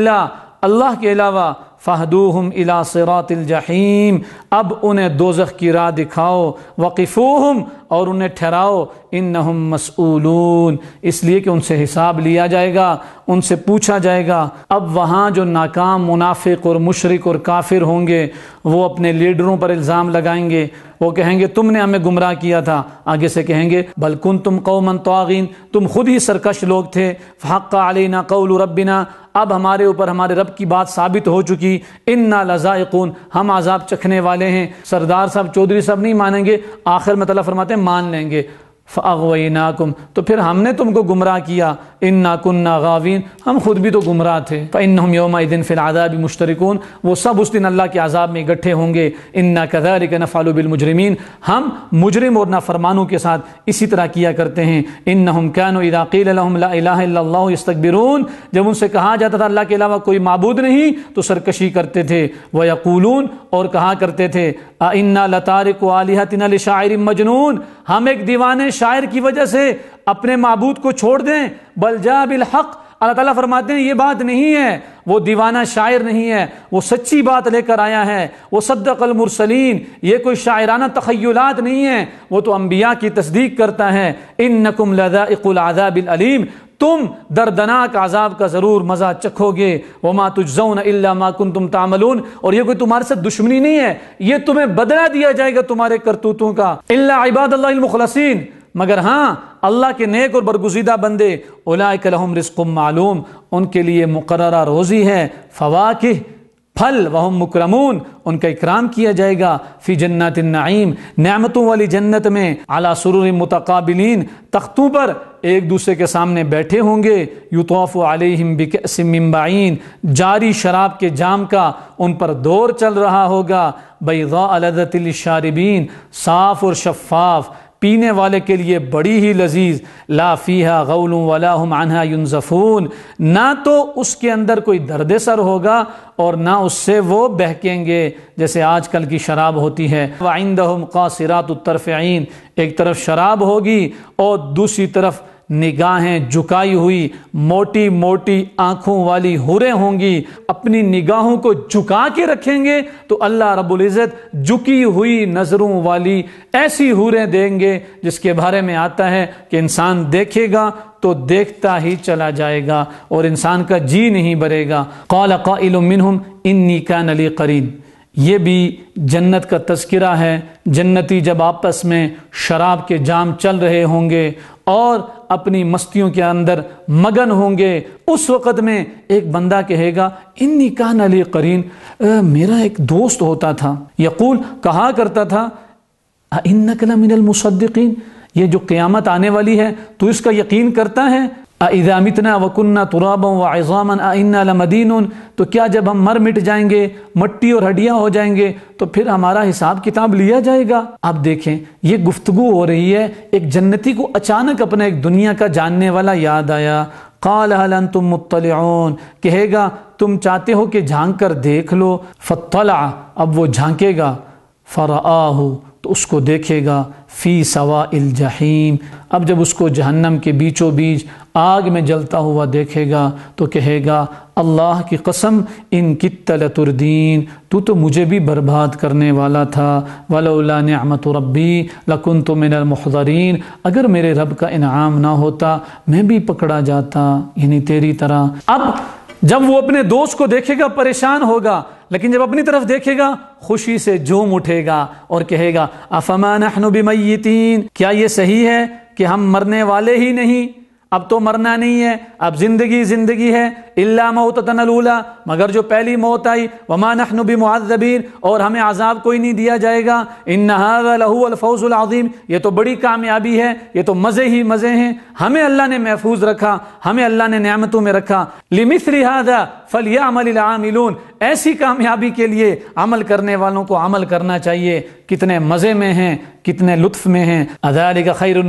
अल्लाह के अलावा फ़हदूहम इला सरातलजहीम अब उन्हें दोजह की राह दिखाओ वक़फ़ूहम और उन्हें ठहराओ इन नहम मसूलून इसलिए कि उनसे हिसाब लिया जाएगा उनसे पूछा जाएगा अब वहाँ जो नाकाम मुनाफिक और मुशरक और काफिर होंगे वो अपने लीडरों पर इल्ज़ाम लगाएंगे वो कहेंगे तुमने हमें गुमराह किया था आगे से कहेंगे बलकुन तुम कौमन तोगिन तुम खुद ही सरकश लोग थे फ़ाक़ा अलीना कौल रबिना अब हमारे ऊपर हमारे रब की बात साबित हो चुकी इन ना लजायकून हम आज़ाब चखने वाले हैं सरदार साहब चौधरी साहब नहीं मानेंगे आखिर मतलब फरमाते मान लेंगे फ़ागवनाकुम तो फिर हमने तुमको गुमराह किया इन नाकुन्ना गावीन हम खुद भी तो गुमराह थे फ़िन हम योम दिन फ़िलआदाब मुश्तरकून वो सब उस दिन अल्लाह के आज़ाब में इकट्ठे होंगे इन ना कदर नफ़ालबिलमुजरमीन हम मुजरम और नाफरमानों के साथ इसी तरह किया करते हैं इन नहम कैन इराक़ीलतकबरून जब उनसे कहा जाता था अल्लाह के अलावा कोई मबूद नहीं तो सरकशी करते थे वह यकूलून और कहा करते थे इन्ना लतारक आलिहतिन शायर मजनून हम एक दीवान शायर की वजह से अपने मबूद को छोड़ दें बल बलजा बिलहक़ अल्लाह ताला फरमाते हैं ये बात नहीं है वो दीवाना शायर नहीं है वो सच्ची बात लेकर आया है वो सद्दकल मुरसलीन ये कोई शायराना तखयलात नहीं है वो तो अम्बिया की तस्दीक करता है इन नकुम लदा इकुल आजा लदाकुलदाबिलअलीम तुम दर्दनाक आज़ाब का ज़रूर मज़ा चखोगे वो माँ तुझन माकुन तुम तामलून और ये कोई तुम्हारे साथ दुश्मनी नहीं है ये तुम्हें बदला दिया जाएगा तुम्हारे करतूतों का इल्ला इबाद मुखलसिन मगर हाँ अल्लाह के नेक और बरगुजीदा बंदे उलाकलहम रिस्कुम मालूम उनके लिए मुकर रोज़ी है फवाकि फल वहम मुकरमून उनका इकराम किया जाएगा फ़ी जन्नत नाइम नमतों वाली जन्नत में आला सुरूर मतकबिलीन तख्तों पर एक दूसरे के सामने बैठे होंगे युतौफ़ आलिम बिकसम्बाइन जारी शराब के जाम का उन पर दौर चल रहा होगा बैज़ा अलदतिल शारबीन साफ़ और शफाफ़ पीने वाले के लिए बड़ी ही लजीज लाफिया गौल वलाहम अनहा यूनजफून ना तो उसके अंदर कोई दर्द सर होगा और ना उससे वो बहकेंगे जैसे आजकल की शराब होती है वाइंदहम का सिरात आइन एक तरफ शराब होगी और दूसरी तरफ निगाहें झुकाई हुई मोटी मोटी आंखों वाली हुरें होंगी अपनी निगाहों को झुका के रखेंगे तो अल्लाह रब्बुल इज़्ज़त झुकी हुई नज़रों वाली ऐसी हुरें देंगे जिसके बारे में आता है कि इंसान देखेगा तो देखता ही चला जाएगा और इंसान का जी नहीं भरेगा कौल मिनहुम इन्नी का नली करीन ये भी जन्नत का तस्करा है जन्नती जब आपस में शराब के जाम चल रहे होंगे और अपनी मस्तियों के अंदर मगन होंगे उस वक़्त में एक बंदा कहेगा इन निकान अली करीन आ, मेरा एक दोस्त होता था यकूल कहा करता था इन नकल मिनल मुसद्दीन ये जो क्यामत आने वाली है तो इसका यकीन करता है अदामितना वकुन्ना तुराबम व अज़ामन आइन्ना लमदीन तो क्या जब हम मर मिट जाएंगे मट्टी और हड्डियाँ हो जाएंगे तो फिर हमारा हिसाब किताब लिया जाएगा आप देखें ये गुफ्तगु हो रही है एक जन्नती को अचानक अपना एक दुनिया का जानने वाला याद आया काल हलन तुम मुतलून कहेगा तुम चाहते हो कि झांक कर देख लो फतला अब वो झांकेगा फ़रा तो उसको देखेगा फ़ी सवा जहीम अब जब उसको जहन्नम के बीचों बीच आग में जलता हुआ देखेगा तो कहेगा अल्लाह की कसम इन कितलतुरदीन तू तो मुझे भी बर्बाद करने वाला था वल्ला नमत रब्बी लकुन तो मिनमरीन अगर मेरे रब का इनाम ना होता मैं भी पकड़ा जाता यानी तेरी तरह अब जब वो अपने दोस्त को देखेगा परेशान होगा लेकिन जब अपनी तरफ देखेगा खुशी से झूम उठेगा और कहेगा अफमान क्या ये सही है कि हम मरने वाले ही नहीं अब तो मरना नहीं है अब जिंदगी जिंदगी है इल्ला तनलूला मगर जो पहली मौत आई वमा नखनबी मुआजबीन और हमें आज़ाब कोई नहीं दिया जाएगा इन नहाफ़ौज़ुलज़ीम ये तो बड़ी कामयाबी है ये तो मज़े ही मज़े हैं हमें अल्लाह ने महफूज रखा हमें अल्लाह ने न्यामतों में रखा लिमिस लिहाजा फलिया अमलामिलून ऐसी कामयाबी के लिए अमल करने वालों को अमल करना चाहिए कितने मज़े में हैं कितने लुत्फ़ में हैं अदाल का खैर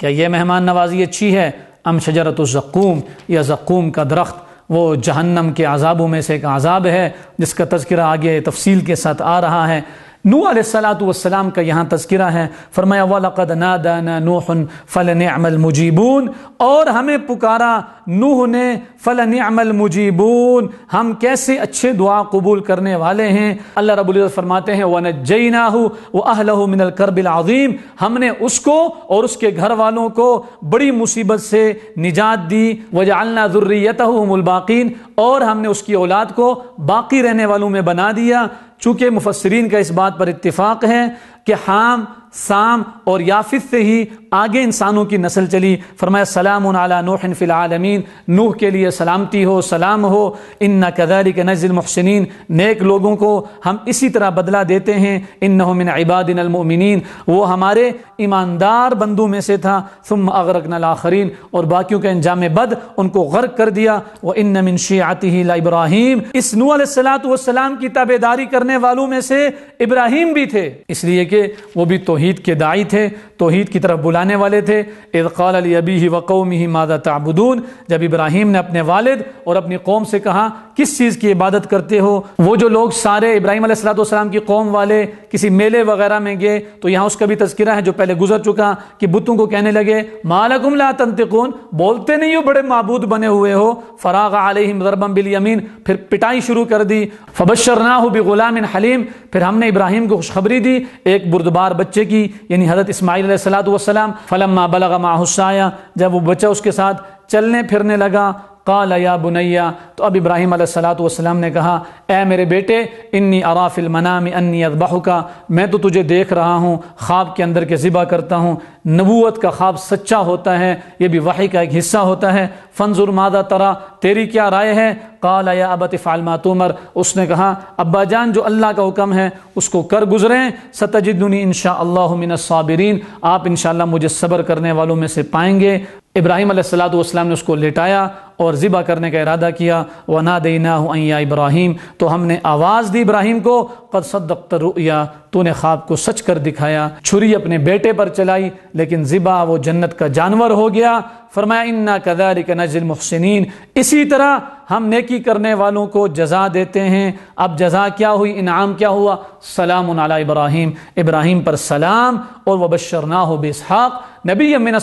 क्या यह मेहमान नवाजी अच्छी है अम शजरत ज़क़ूम या ज़क़ूम का दरख्त वो जहन्नम के अजाबों में से एक अजाब है जिसका तस्करा आगे तफसील के साथ आ रहा है नू आसलाम का यहाँ तस्करा है फरमाया वलकद नादाना नूहन फ़लन अमल मुजीबून और हमें पुकारा नूह ने फ़लन अमल मुजीबून हम कैसे अच्छे दुआ कबूल करने वाले हैं अल्लाह रबुल फरमाते हैं वन जई नाहू व अहल मिनल करबिल आज़ीम हमने उसको और उसके घर वालों को बड़ी मुसीबत से निजात दी वजालना ज़ुर्रियत मुलबाकिन और हमने उसकी औलाद को बाकी रहने वालों में बना दिया चूंकि मुफसरीन का इस बात पर इतफ़ाक़ है कि हाम साम और याफिस से ही आगे इंसानों की नस्ल चली फरमाया सलाम नूहन फ़िलमीन नूह के लिए सलामती हो सलाम हो इन न के नज़िल मुहसिन नेक लोगों को हम इसी तरह बदला देते हैं इन नमिन इबादिनमिन वो हमारे ईमानदार बंदों में से था सुम अगरक नलाखरीन और बाकियों के अंजाम बद उनको गर्क कर दिया वो इन नमिन शियाती ही इब्राहिम इस नू सलाम की ताबेदारी करने वालों में से इब्राहिम भी थे इसलिए कि वो भी तोहद के दाई थे तोहद की तरफ बुला चिल्लाने वाले थे इरक़ाल अली अबी ही वक़ौम ही मादा ताबुदून जब इब्राहिम ने अपने वालिद और अपनी कौम से कहा किस चीज़ की इबादत करते हो वो जो लोग सारे इब्राहिम सलाम की कौम वाले किसी मेले वगैरह में गए तो यहाँ उसका भी तस्करा है जो पहले गुजर चुका कि बुतों को कहने लगे मालकुम ला तंतकून बोलते नहीं हो बड़े मबूद बने हुए हो फराग आलिम गरबम बिल यमीन फिर पिटाई शुरू कर दी फबशरना बि गुलाम हलीम फिर हमने इब्राहिम को खुशखबरी दी एक बुरदबार बच्चे की यानी हज़रत इसमाईल सलात फ़लम बलग माहुसाया जब वो बच्चा उसके साथ चलने फिरने लगा काल या बुनैया तो अब इब्राहिम सलाम ने कहा ए मेरे बेटे इन्नी अराफिल मनामी अन्नी अदबाह मैं तो तुझे देख रहा हूँ ख्वाब के अंदर के ज़िबा करता हूँ नबूत का ख्वाब सच्चा होता है यह भी वाही का एक हिस्सा होता है फनजुर मादा तरा तेरी क्या राय है काल अबत फ़ालमा तुमर उसने कहा अब्बा जान जो अल्लाह का हुक्म है उसको कर गुजरें सतजदनी इन शाबिरीन आप इन मुझे सब्र करने वालों में से पाएंगे इब्राहिम सलाम ने उसको लेटाया और ज़िबा करने का इरादा किया वना देना या इब्राहिम तो हमने आवाज़ दी इब्राहिम को कद सदतर रुया तूने ख्वाब को सच कर दिखाया छुरी अपने बेटे पर चलाई लेकिन ज़िबा वो जन्नत का जानवर हो गया फरमाया इन्ना कदारिक नजर मुहसिन इसी तरह हम नेकी करने वालों को जजा देते हैं अब जजा क्या हुई इनाम क्या हुआ सलाम इब्राहिम इब्राहिम पर सलाम और ना हो बेसहाक नबी अमिन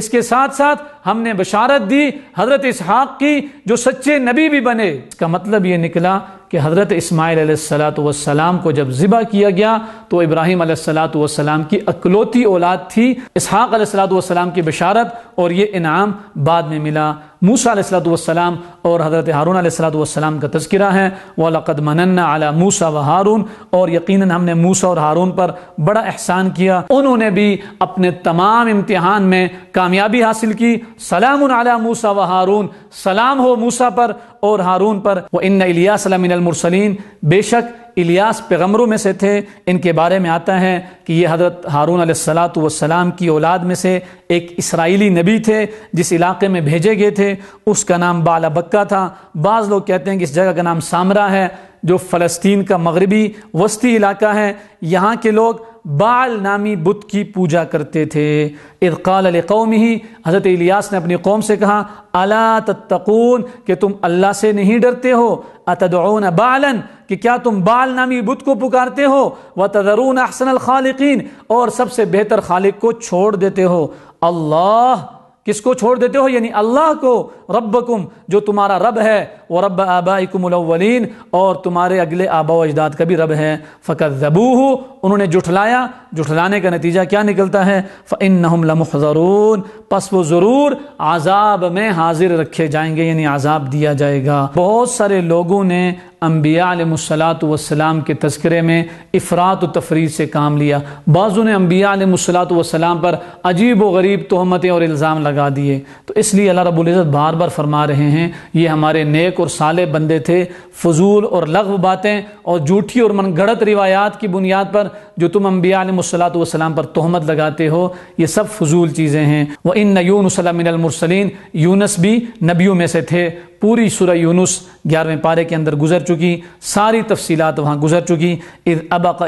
इसके साथ साथ हमने बशारत दी हज़रत इसहाक़ की जो सच्चे नबी भी बने इसका मतलब ये निकला कि हज़रत इसमाईल सलाम को जब ज़िबा किया गया तो इब्राहिम सलाम की अकलौती औलाद थी इसहाक़ सलाम की बशारत और ये इनाम बाद में मिला मूसा और हज़रत हारून सलाम का तस्करा है वलक़द मनन्ना अला मूसा व हारून और यकीन हमने मूसा और हारून पर बड़ा एहसान किया उन्होंने भी अपने तमाम इम्तहान में कामयाबी हासिल की सलाम अला मूसा व हारून सलाम हो मूसा पर और हारून पर वह इन इलियास बेशक इलियास पैगम्बरों में से थे इनके बारे में आता है कि ये हज़रत हारून सलाम की औलाद में से एक इसराइली नबी थे जिस इलाके में भेजे गए थे उसका नाम बाला बक्का था बाज़ लोग कहते हैं कि इस जगह का नाम सामरा है जो फ़लस्तीन का मगरबी वस्ती इलाका है यहाँ के लोग बाल नामी बुत की पूजा करते थे इरकाल कौम ही हज़रत इलियास ने अपनी कौम से कहा अला तकून कि तुम अल्लाह से नहीं डरते हो अतदौन बालन कि क्या तुम बाल नामी बुत को पुकारते हो व तदरून अहसन खालिकीन और सबसे बेहतर खालिक को छोड़ देते हो अल्लाह किसको छोड़ देते हो यानी अल्लाह को रब्बकुम जो तुम्हारा रब है वो रब आबाकुमलवलिन और तुम्हारे अगले आबा अजदाद का भी रब है फ़कत ज़बूह उन्होंने जुठलाया जुठलाने का नतीजा क्या निकलता है फ़िन लमरून पस वो ज़रूर आज़ाब में हाजिर रखे जाएंगे यानी आज़ाब दिया जाएगा बहुत सारे लोगों ने अम्बियालात वसलाम के तस्करे में अफरात तफरी से काम लिया बाज़ों ने अम्बियालात वसलाम पर अजीब व गरीब तहमतें और इल्ज़ाम लगा दिए तो इसलिए अल्लाह रबुल्ज़त बार बार फरमा रहे हैं ये हमारे नेक और साले बंदे थे फजूल और लघव बातें और जूठी और मन गढ़त रिवायात की बुनियाद पर जो तुम अम्बियालात वसलाम पर तहमत लगाते हो ये सब फजूल चीज़ें हैं वह इन नयूनसलमिनमरसलिन यूनस भी नबियों में से थे पूरी सुर यूनुस ग्यारहवें पारे के अंदर गुजर चुकी सारी तफसीलात वहाँ गुजर चुकी इस अबाका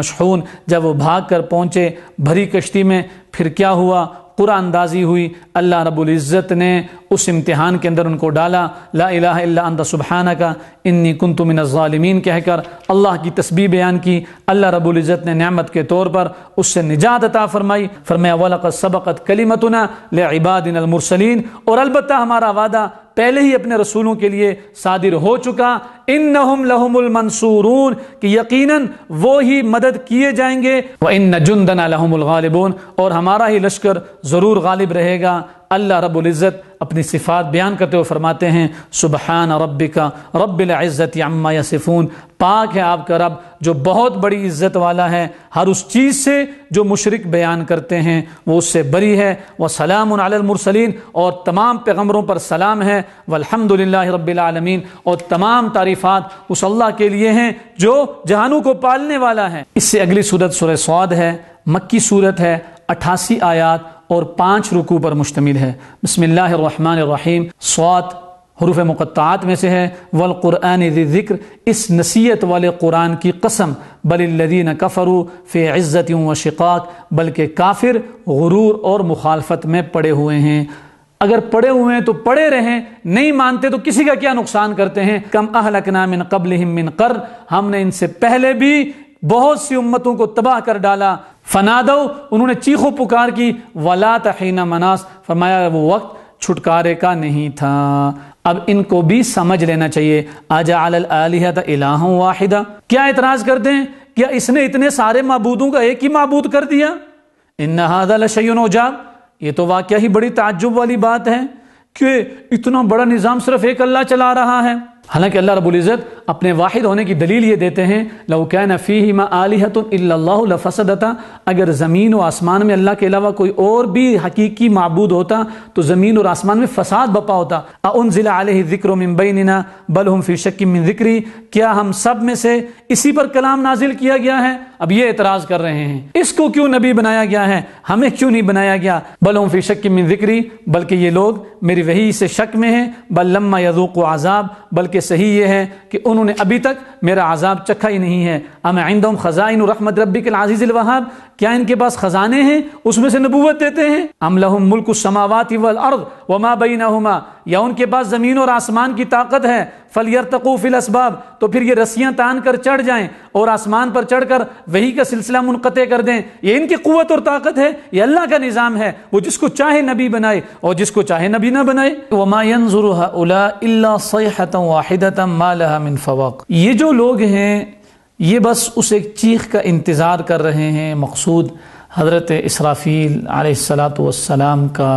मशहून जब वो भाग कर पहुँचे भरी कश्ती में फिर क्या हुआ कुरा अंदाजी हुई अल्लाह रबुल्ज़त ने उस इम्तहान के अंदर उनको डाला ला अंदा सुबहाना का इन्नी कुंतुमिन ालमीन कहकर अल्लाह की तस्बी बयान की अल्लाह रबुल्ज़त ने नमत के तौर पर उससे निजात अता फरमाई फरमाया सबक़त कलीमतना ले इबादिन अलमरसलिन और अलबत् हमारा वादा पहले ही अपने रसूलों के लिए सादिर हो चुका इन नहम लहमुल मंसूरून कि यकीनन वो ही मदद किए जाएंगे व इन नजुंदना लहमुल गालिबून और हमारा ही लश्कर ज़रूर गालिब रहेगा अल्लाह रबुल्ज़त अपनी सिफ़ात बयान करते हुए फरमाते हैं सुबहान रब का रब्ज़त अम्मा यसफ़ून पाक है आपका रब जो बहुत बड़ी इज़्ज़त वाला है हर उस चीज़ से जो मशरक बयान करते हैं वो उससे बरी है वह सलाम अलमरसलिन और तमाम पैगम्बरों पर सलाम है वलहमदिल्ला रबालमीन और तमाम तारीफ़ात उस अल्लाह के लिए हैं जो जहानों को पालने वाला है इससे अगली सूरत सुर स्वाद है मक्की सूरत है अठासी आयात और पांच रुकू पर मुश्तमिल है बसमीम स्वात हरूफ मुक़ात में से है वल क़ुरान ज़िक्र इस नसीहत वाले कुरान की कसम बलिलदीन कफ़रू फ़े व शिकाक बल्कि काफिर गुरूर और मुखालफत में पड़े हुए हैं अगर पड़े हुए हैं तो पड़े रहें नहीं मानते तो किसी का क्या नुकसान करते हैं कम अहलकना मिन कबल मिन कर हमने इनसे पहले भी बहुत सी उम्मतों को तबाह कर डाला फनादो उन्होंने चीखों पुकार की वला तहना मनास फरमाया वो वक्त छुटकारे का नहीं था अब इनको भी समझ लेना चाहिए आजा वाहिदा क्या इतराज करते हैं क्या इसने इतने सारे महबूदों का एक ही मबूद कर दिया इन नहादन जाब ये तो वाक्य ही बड़ी ताजुब वाली बात है कि इतना बड़ा निज़ाम सिर्फ एक अल्लाह चला रहा है हालांकि अल्लाह रबुल्ज़त अपने वाहिद होने की दलील ये देते हैं लौका नफ़ी मालिहतफ़सदता अगर ज़मीन व आसमान में अल्लाह के अलावा कोई और भी हकीकी मबूद होता तो ज़मीन और आसमान में फ़साद बपा होता उन ज़िला ज़िक्र मम्बईना बल हम फ़ी शक्म ज़िक्री क्या हम सब में से इसी पर कलाम नाजिल किया गया है अब ये एतराज़ कर रहे हैं इसको क्यों नबी बनाया गया है हमें क्यों नहीं बनाया गया बल हम फ़ी शक्म ज़िक्री बल्कि ये लोग मेरी वही से शक में है बल लम्मा यजूक आज़ाब बल्कि बल्कि सही ये है कि उन्होंने अभी तक मेरा आज़ाब चखा ही नहीं है अम आइंदम ख़ज़ाइन रहमत रबी के आज़ीज़ वहाब क्या इनके पास ख़जाने हैं उसमें से नबूवत देते हैं अम लहम मुल्क समावत वल अर्द वमा बैना या उनके पास ज़मीन और आसमान की ताकत है फलियर तकूफ़िल इसबाब तो फिर ये रस्सियां तान कर चढ़ जाएं और आसमान पर चढ़ कर वही का सिलसिला मुनक़ कर दें ये इनकी क़वत और ताकत है ये अल्लाह का निज़ाम है वो जिसको चाहे नबी बनाए और जिसको चाहे नबी ना बनाए वमायन ज़ुरुहा उला वाहिदतम मालहा मिन फवाक ये जो लोग हैं ये बस उस एक चीख का इंतज़ार कर रहे हैं मकसूद हज़रत इसराफ़ील आसलाम का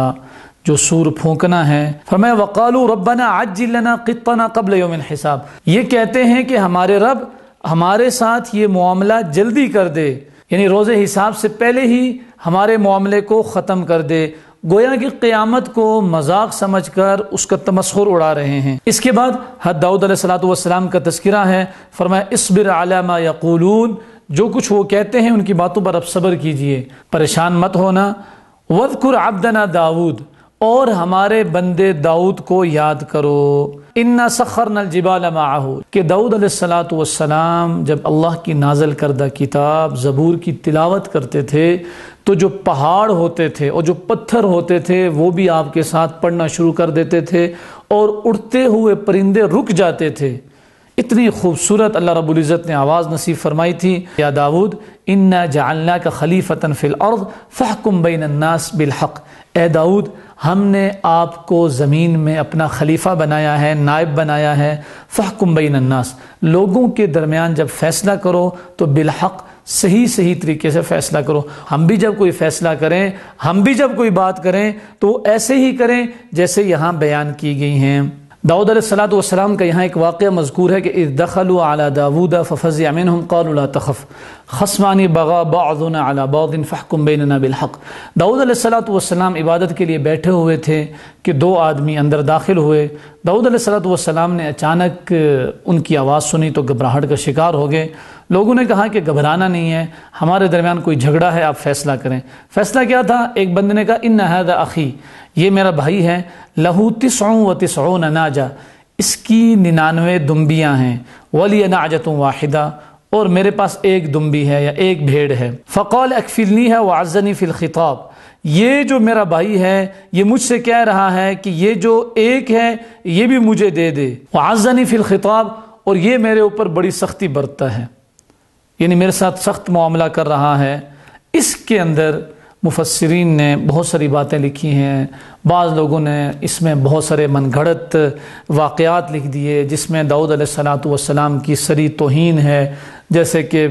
जो सूर फूकना है फरमाया वक़ालु रब्बना आजिलना कितना कबल योमिन हिसाब ये कहते हैं कि हमारे रब हमारे साथ ये मामला जल्दी कर दे यानी रोज़ हिसाब से पहले ही हमारे मामले को ख़त्म कर दे गोया की क्यामत को मजाक समझ कर उसका तमस्र उड़ा रहे हैं इसके बाद हद दाऊद सलाम का तस्करा है फरमाया इसबिर आलामा यकूलून जो कुछ वो कहते हैं उनकी बातों पर अब सब्र कीजिए परेशान मत होना वदकुर आबदना दाऊद और हमारे बंदे दाऊद को याद करो इन्ना सखर नल जिबाल माहू के दाऊद सलाम जब अल्लाह की नाजल करदा किताब ज़बूर की तिलावत करते थे तो जो पहाड़ होते थे और जो पत्थर होते थे वो भी आपके साथ पढ़ना शुरू कर देते थे और उड़ते हुए परिंदे रुक जाते थे इतनी खूबसूरत अल्लाह रब्बुल इज़्ज़त ने आवाज़ नसीब फरमाई थी या दाऊद इन्ना जालना का खलीफतन फ़िल अर्द फ़हकुम बैन नास बिल हक़ ए दाऊद हमने आपको ज़मीन में अपना खलीफा बनाया है नायब बनाया है फ़हकुम बैन अन्नास लोगों के दरमियान जब फ़ैसला करो तो बिलहक सही सही तरीके से फ़ैसला करो हम भी जब कोई फ़ैसला करें हम भी जब कोई बात करें तो ऐसे ही करें जैसे यहाँ बयान की गई हैं दाऊद सलाम का यहाँ एक वाक़ मजकूर है कि दखल अला दाऊद फ़फ़ज़ अमिन कौल तखफ़ खसमानी बगा बाउन अला बाउदिन फ़हकुम बेनना बिलहक दाऊद सलाम इबादत के लिए बैठे हुए थे कि दो आदमी अंदर दाखिल हुए दाऊद सलाम ने अचानक उनकी आवाज़ सुनी तो घबराहट का शिकार हो गए लोगों ने कहा कि घबराना नहीं है हमारे दरमियान कोई झगड़ा है आप फैसला करें फैसला क्या था एक बंद ने कहा इन नहद अखी ये मेरा भाई है लहू तिसों व तिसों नाजा इसकी निन्यानवे दुम्बियाँ हैं वली तुम वाहिदा और मेरे पास एक दुम्बी है या एक भेड़ है फ़कौल अकफिलनी है वाजनी फ़िलखिताब ये जो मेरा भाई है ये मुझसे कह रहा है कि ये जो एक है ये भी मुझे दे दे वाजनी फ़िलखिताब और ये मेरे ऊपर बड़ी सख्ती बरतता है यानी मेरे साथ सख्त मामला कर रहा है इसके अंदर मुफसरीन ने बहुत सारी बातें लिखी हैं बाज़ लोगों ने इसमें बहुत सारे मन घड़त वाक़ात लिख दिए जिसमें दाऊद सलाम की सरी तोहन है जैसे कि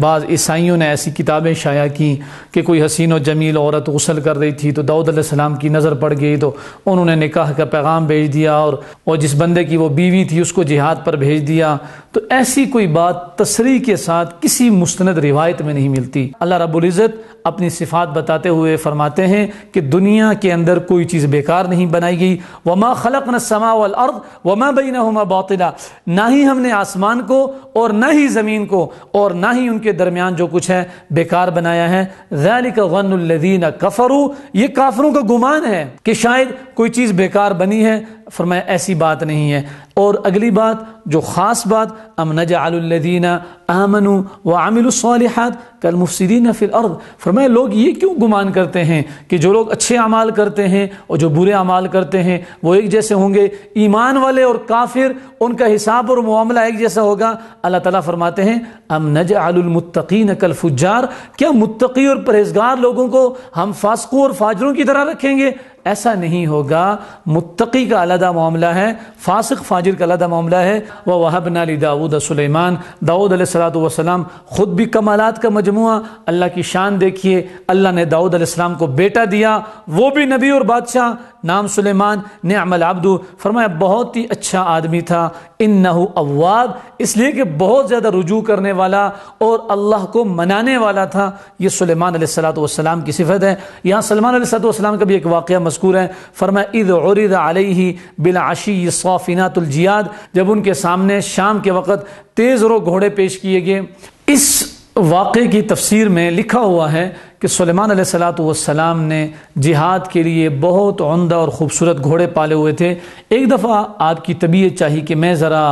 बाज़ ईसाइयों ने ऐसी किताबें शाया कि कोई हसीन और जमील औरत गसल कर रही थी तो दाऊद सलाम की नज़र पड़ गई तो उन्होंने निकाह का पैगाम भेज दिया और और जिस बंदे की वो बीवी थी उसको जिहाद पर भेज दिया तो ऐसी कोई बात तसरी के साथ किसी मुस्ंद रिवायत में नहीं मिलती अल्लाह रबुल्ज़त अपनी सिफात बताते हुए फरमाते हैं कि दुनिया के अंदर कोई चीज़ बेकार नहीं बनाई गई वमा खलक न समा अर्द वमा बई नमा बातिला ना ही हमने आसमान को और ना ही ज़मीन को और ना ही उनके दरमियान जो कुछ है बेकार बनाया है रैली गनदीन कफ़रू ये काफरों का गुमान है कि शायद कोई चीज़ बेकार बनी है फरमाया ऐसी बात नहीं है और अगली बात जो ख़ास बात अम नजालदीना आमनु व आमिलसालहत कल मुफसदीन फिल अर्द फरमाया लोग ये क्यों गुमान करते हैं कि जो लोग अच्छे अमाल करते हैं और जो बुरे अमाल करते हैं वो एक जैसे होंगे ईमान वाले और काफिर उनका हिसाब और मामला एक जैसा होगा अल्लाह तला फरमाते हैं अम नजालमतकीन कल फुजार क्या मुतकी और परहेजगार लोगों को हम फासकू और फाजरों की तरह रखेंगे ऐसा नहीं होगा मुत्तकी का अलहदा मामला है फासिक फाजिर का अलहदा मामला है वह वहब नाली दाऊद सलेमान दाऊद सलाम ख़ुद भी कमालत का मजमू अल्लाह की शान देखिए अल्लाह ने दाऊद सलाम को बेटा दिया वो भी नबी और बादशाह नाम सुलेमान ने अमल आब्दू फरमाया बहुत ही अच्छा आदमी था इन नहू इसलिए कि बहुत ज़्यादा रुजू करने वाला और अल्लाह को मनाने वाला था सलेमान सुलेमान सलाम की सिफत है यहाँ सलमान सलाम का भी एक वाक़ मस्कूर हैं फरमा इद औरद अलही बिलाशी सौफिनातुलजियाद जब उनके सामने शाम के वक़्त तेज़ रो घोड़े पेश किए गए इस वाक़े की तफसीर में लिखा हुआ है कि सलेमान सलाम ने जिहाद के लिए बहुत उमदा और ख़ूबसूरत घोड़े पाले हुए थे एक दफ़ा आपकी तबीयत चाहिए कि मैं ज़रा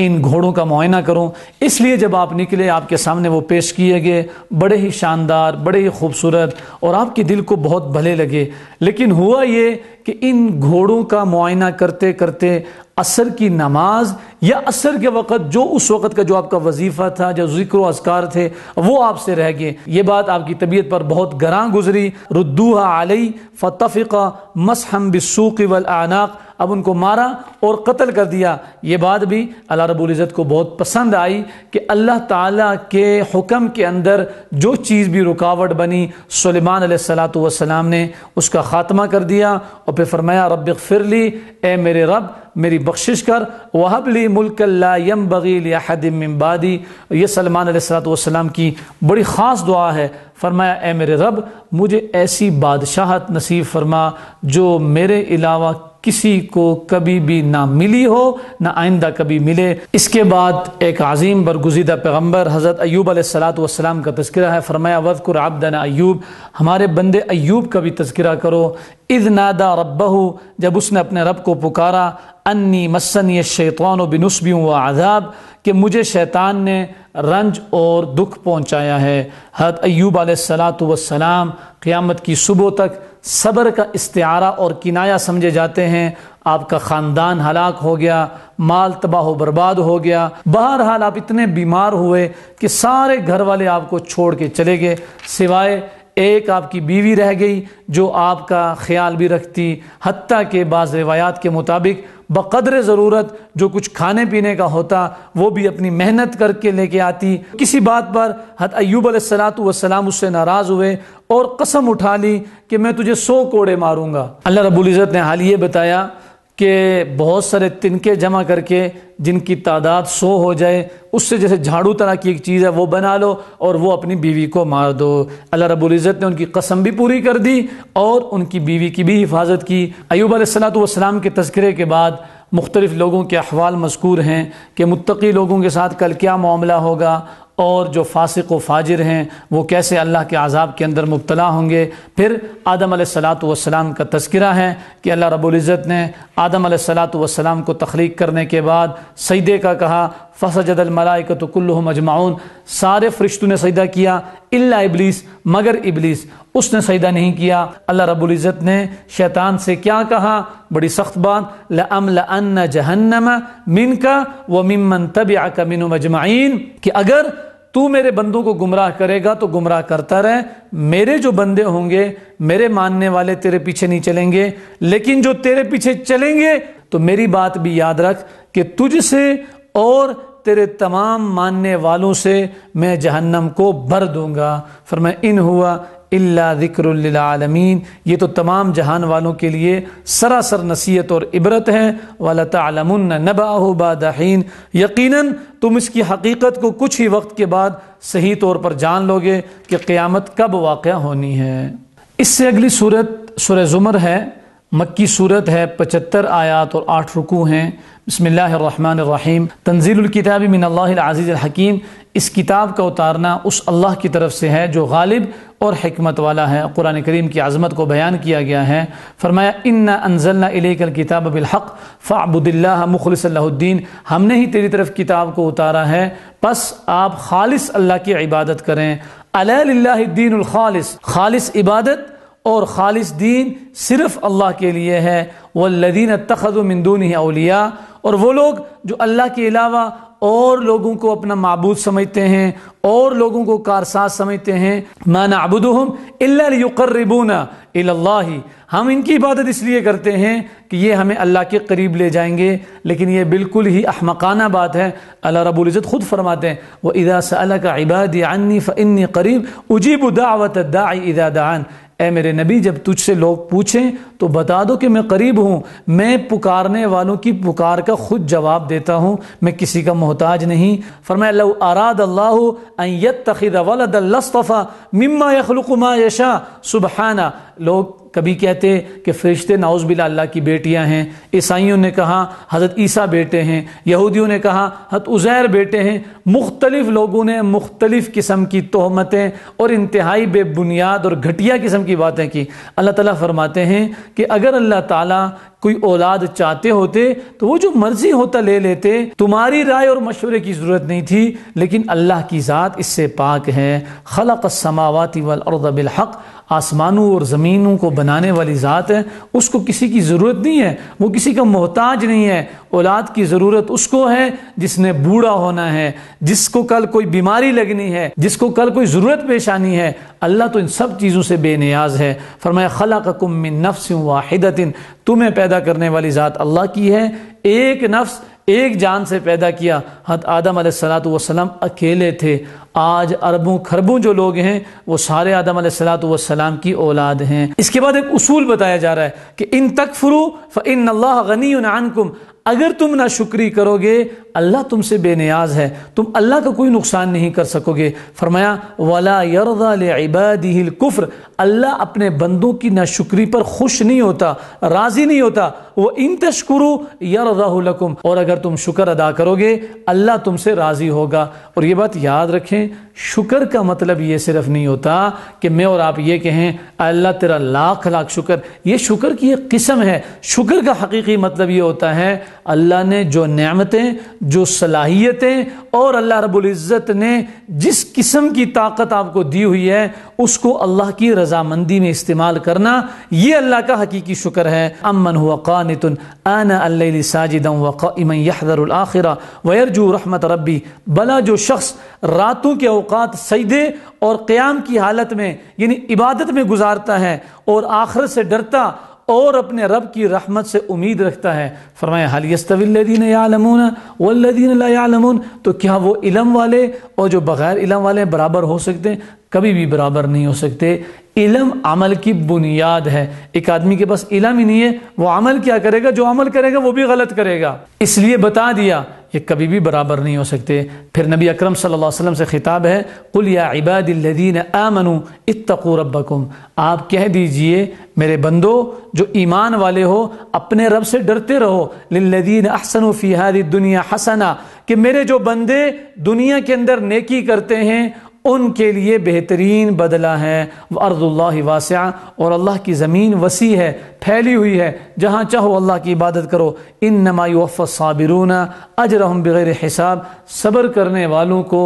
इन घोड़ों का मुआयना करूं इसलिए जब आप निकले आपके सामने वो पेश किए गए बड़े ही शानदार बड़े ही खूबसूरत और आपके दिल को बहुत भले लगे लेकिन हुआ ये कि इन घोड़ों का मुआयना करते करते असर की नमाज या असर के वक़्त जो उस वक़्त का जो आपका वजीफ़ा था जो जिक्र असकार थे वो आपसे रह गए ये बात आपकी तबीयत पर बहुत गरां गुजरी रुद्दूहा आलई फ़तफ़ा मसहम बिसूक वल आनाक अब उनको मारा और कत्ल कर दिया ये बात भी अल्लाह रबुल्ज़त को बहुत पसंद आई कि अल्लाह ताला के हुक्म के अंदर जो चीज़ भी रुकावट बनी सलेमान सलाम ने उसका ख़ात्मा कर दिया और फिर फरमाया रब ली ए मेरे रब मेरी बख्शिश कर वहबली मुल्क ला यम बगील याहदमबादी ये सलमान सलाम की बड़ी ख़ास दुआ है फरमाया ए मेरे रब मुझे ऐसी बादशाहत नसीब फरमा जो मेरे अलावा किसी को कभी भी ना मिली हो ना आइंदा कभी मिले इसके बाद एक अजीम बरगुजीदा पैगम्बर हज़रत अयूब सलाम का तस्करा है फरमाया कुर आबदाना अयूब हमारे बंदे अयूब का भी तस्करा करो इद नादा रबहू जब उसने अपने रब को पुकारा अन्नी मसन ये शैतान बिनस्बी व आज़ाब कि मुझे शैतान ने रंज और दुख पहुँचाया है हत अयूब सलात वसलाम क़्यामत की सुबह तक सबर का इस्तारा और किनाया समझे जाते हैं आपका ख़ानदान हलाक हो गया माल तबाह बर्बाद हो गया बहर हाल आप इतने बीमार हुए कि सारे घर वाले आपको छोड़ के चले गए सिवाय एक आपकी बीवी रह गई जो आपका ख्याल भी रखती हती के बाद रिवायात के मुताबिक बक़दर ज़रूरत जो कुछ खाने पीने का होता वो भी अपनी मेहनत करके लेके आती किसी बात पर हत अयूब सलाम उससे नाराज़ हुए और कसम उठा ली कि मैं तुझे सौ कोड़े मारूँगा अल्लाह रबुल्ज़त ने हाल ये बताया कि बहुत सारे तिनके जमा करके जिनकी तादाद सो हो जाए उससे जैसे झाड़ू तरह की एक चीज़ है वो बना लो और वो अपनी बीवी को मार दो अल्लाह रबुल्ज़त ने उनकी कसम भी पूरी कर दी और उनकी बीवी की भी हिफाजत की अयूब अलैहिस्सलाम के तस्करे के बाद मुख्तलिफ़ लोगों के अहवाल मजकूर हैं कि मुतकी लोगों के साथ कल क्या मामला होगा और जो फासिक व फाजिर हैं वो कैसे अल्लाह के आज़ाब के अंदर मुबतला होंगे फिर आदम सलात वसलाम का तस्करा है कि अल्लाह रबुल्ज़त ने आदम सलाम को तख्लीक करने के बाद सईदे का कहा फसजद अलमलाकत कुल्लु मजमाउन सारे फरिश्तों ने सईदा किया इल्ला इबलीस मगर इबलीस उसने सजदा नहीं किया अल्लाह रबुल्ज़त ने शैतान से क्या कहा बड़ी सख्त बात लम लन्न जहन्नम मिन का व मिमन तब आका मिन मजमाइन कि अगर तू मेरे बंदों को गुमराह करेगा तो गुमराह करता रहे मेरे जो बंदे होंगे मेरे मानने वाले तेरे पीछे नहीं चलेंगे लेकिन जो तेरे पीछे चलेंगे तो मेरी बात भी याद रख कि तुझसे और तेरे तमाम मानने वालों से मैं जहन्नम को भर दूंगा फिर मैं इन हुआ अल्ला ज़िक्रमीन ये तो तमाम जहान वालों के लिए सरासर नसीहत और इबरत है वाला तलमन नबाबादीन यकीनन तुम इसकी हकीकत को कुछ ही वक्त के बाद सही तौर पर जान लोगे कि क़्यामत कब वाक़ होनी है इससे अगली सूरत सुर ज़ुमर है मक्की सूरत है पचहत्तर आयात और आठ रुकू हैं बसमीम तंजीलकिताब हकीम इस किताब का उतारना उस अल्लाह की तरफ से है जो गालिब और हमत वाला है कुरान करीम की आज़मत को बयान किया गया है फरमाया इन्ना अनजलना इलेकल किताब बिलहक फ़ाबुदिल्ला मुखलसल्लाद्दीन हमने ही तेरी तरफ किताब को उतारा है बस आप खालिस अल्लाह की इबादत करें अल्लाद्दीन खालिस खालिस इबादत और ख़ालिश दीन सिर्फ़ अल्लाह के लिए है वल्लदीन तखदमिंदून ही अलिया और वो लोग जो अल्लाह के अलावा और लोगों को अपना मबूद समझते हैं और लोगों को कारसाज समझते हैं मानाबुदहम अल्लाकरबूना ही हम इनकी इबादत इसलिए करते हैं कि ये हमें अल्लाह के करीब ले जाएंगे लेकिन ये बिल्कुल ही अहमकाना बात है अल्लाह रबुल्ज़त ख़ुद फरमाते हैं वह इदा सल का इबाद अन्नी फ़न्नी करीब उजीब दावत दाई इदा दान ए मेरे नबी जब तुझसे लोग पूछें तो बता दो कि मैं करीब हूँ मैं पुकारने वालों की पुकार का खुद जवाब देता हूँ मैं किसी का मोहताज नहीं फरमाया सुबहाना लोग कभी कहते कि फरिश्ते नाउज बिला अल्लाह की बेटियां हैं ईसाइयों ने कहा हज़रत ईसा बेटे हैं यहूदियों ने कहा हत उज़ैर बेटे हैं मुख्तलिफ़ लोगों ने मुख्तलिफ़ किस्म की तहमतें और इंतहाई बेबुनियाद और घटिया किस्म की बातें की अल्लाह ताला फरमाते हैं कि अगर अल्लाह ताला कोई औलाद चाहते होते तो वो जो मर्जी होता ले लेते तुम्हारी राय और मशवरे की ज़रूरत नहीं थी लेकिन अल्लाह की ज़ात इससे पाक है खलक समावती वल हक आसमानों और ज़मीनों को बनाने वाली ज़ात है उसको किसी की ज़रूरत नहीं है वो किसी का मोहताज नहीं है औलाद की ज़रूरत उसको है जिसने बूढ़ा होना है जिसको कल कोई बीमारी लगनी है जिसको कल कोई ज़रूरत पेश आनी है अल्लाह तो इन सब चीज़ों से बेनियाज है फरमाया खला का कुम नफ्स वाहिदतिन तुम्हें पैदा करने वाली ज़ात अल्लाह की है एक नफ्स एक जान से पैदा किया हत आदम सलाम अकेले थे आज अरबों खरबों जो लोग हैं वो सारे आदम सलाम की औलाद हैं इसके बाद एक उसूल बताया जा रहा है कि इन तकफरू फ़ इन अल्लाह गनी उनकुम अगर तुम ना शुक्री करोगे अल्लाह तुमसे बेनियाज है तुम अल्लाह का कोई नुकसान नहीं कर सकोगे फरमाया वला कुफ्र अल्लाह अपने बंदों की ना शुक्री पर खुश नहीं होता राज़ी नहीं होता वो इन तशकुरु यरदाकुम और अगर तुम शुक्र अदा करोगे अल्लाह तुमसे राज़ी होगा और ये बात याद रखें शुक्र का मतलब ये सिर्फ नहीं होता कि मैं और आप ये कहें अल्लाह तेरा लाख लाख शुक्र ये शुक्र की एक किस्म है शुक्र का हकीकी मतलब ये होता है अल्लाह ने जो नमतें जो सलाहियतें और अल्लाह रबुल्ज़त ने जिस किस्म की ताकत आपको दी हुई है उसको अल्लाह की रजामंदी में इस्तेमाल करना ये अल्लाह का हकीकी शुक्र है अमन हुआ कानतन आन साजिदम वक़ामदरआखिरा रहमत रबी भला जो शख्स रातों के अवकात सईदे और क़्याम की हालत में यानी इबादत में गुजारता है और आखिर से डरता और अपने रब की रहमत से उम्मीद रखता है फरमाए हालियस्तविल्लिन यालमून वल्लिन यालमून तो क्या वो इलम वाले और जो बग़ैर इलम वाले बराबर हो सकते हैं कभी भी बराबर नहीं हो सकते इलम अमल की बुनियाद है एक आदमी के पास इलम ही नहीं है वो अमल क्या करेगा जो अमल करेगा वो भी गलत करेगा इसलिए बता दिया ये कभी भी बराबर नहीं हो सकते फिर नबी अकरम सल्लल्लाहु अलैहि वसल्लम से ख़िताब है कुल या इबादिल्लदीन आमनु इत्तकू रब्बकुम आप कह दीजिए मेरे बंदो जो ईमान वाले हो अपने रब से डरते रहो लदीन अहसन फ़ी हादी दुनिया हसना कि मेरे जो बंदे दुनिया के अंदर नेकी करते हैं उनके लिए बेहतरीन बदला है व वास्या और अल्लाह की ज़मीन वसी है फैली हुई है जहाँ चाहो अल्लाह की इबादत करो इन नमायूफ़ साबिरून अजर हम बग़ैर हिसाब सब्र करने वालों को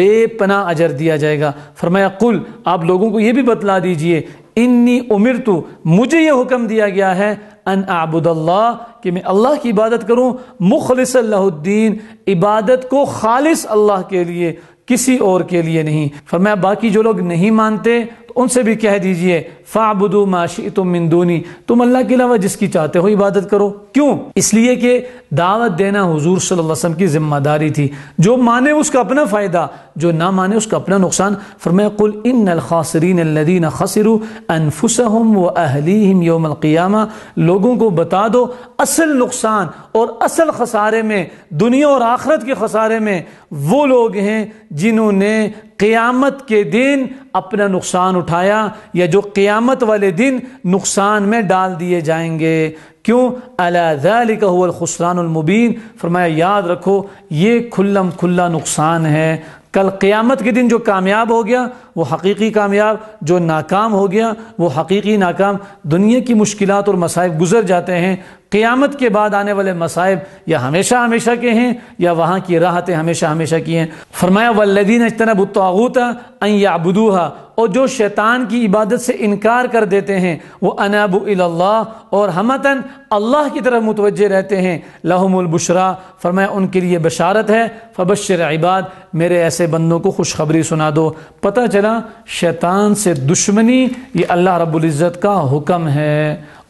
बेपना अजर दिया जाएगा फरमाया कुल आप लोगों को ये भी बतला दीजिए इन्नी उमिर तो मुझे ये हुक्म दिया गया है अन आबुदल्ला कि मैं अल्लाह की इबादत करूँ मुखलसद्दीन इबादत को खालिस अल्लाह के लिए किसी और के लिए नहीं फरमाया बाकी जो लोग नहीं मानते उनसे भी कह दीजिए फ़ाबुदो माशी तुम मिंदूनी तुम अल्लाह के अलावा जिसकी चाहते हो इबादत करो क्यों इसलिए कि दावत देना हुजूर सल्लल्लाहु अलैहि वसल्लम की जिम्मेदारी थी जो माने उसका अपना फ़ायदा जो ना माने उसका अपना नुकसान फरमाया कुल इन खासरीन खसरु अनफुसम व अहलीम योमलक़ियामा लोगों को बता दो असल नुकसान और असल खसारे में दुनिया और आखरत के खसारे में वो लोग हैं जिन्होंने क़यामत के दिन अपना नुकसान उठाया या जो क़ियामत वाले दिन नुकसान में डाल दिए जाएंगे क्यों अलाखसरानमबीन फरमाया याद रखो ये खुल्लम खुल्ला नुकसान है कल क़यामत के दिन जो कामयाब हो गया वो हकीकी कामयाब जो नाकाम हो गया वो हकीकी नाकाम दुनिया की मुश्किल और मसाइब गुजर जाते हैं क़ियामत के बाद आने वाले मसाइब या हमेशा हमेशा के हैं या वहाँ की राहतें हमेशा हमेशा की हैं फरमाया वल्लदीन अजतनबुतागूत अबदूहा और जो शैतान की इबादत से इनकार कर देते हैं वो अनाब अल्लाह और हमतन अल्लाह की तरफ मुतवज रहते हैं लहमुलबशरा फरमाया उनके लिए बशारत है फबशर इबाद मेरे ऐसे बंदों को खुशखबरी सुना दो पता चला शैतान से दुश्मनी ये अल्लाह रब्ज़त का हुक्म है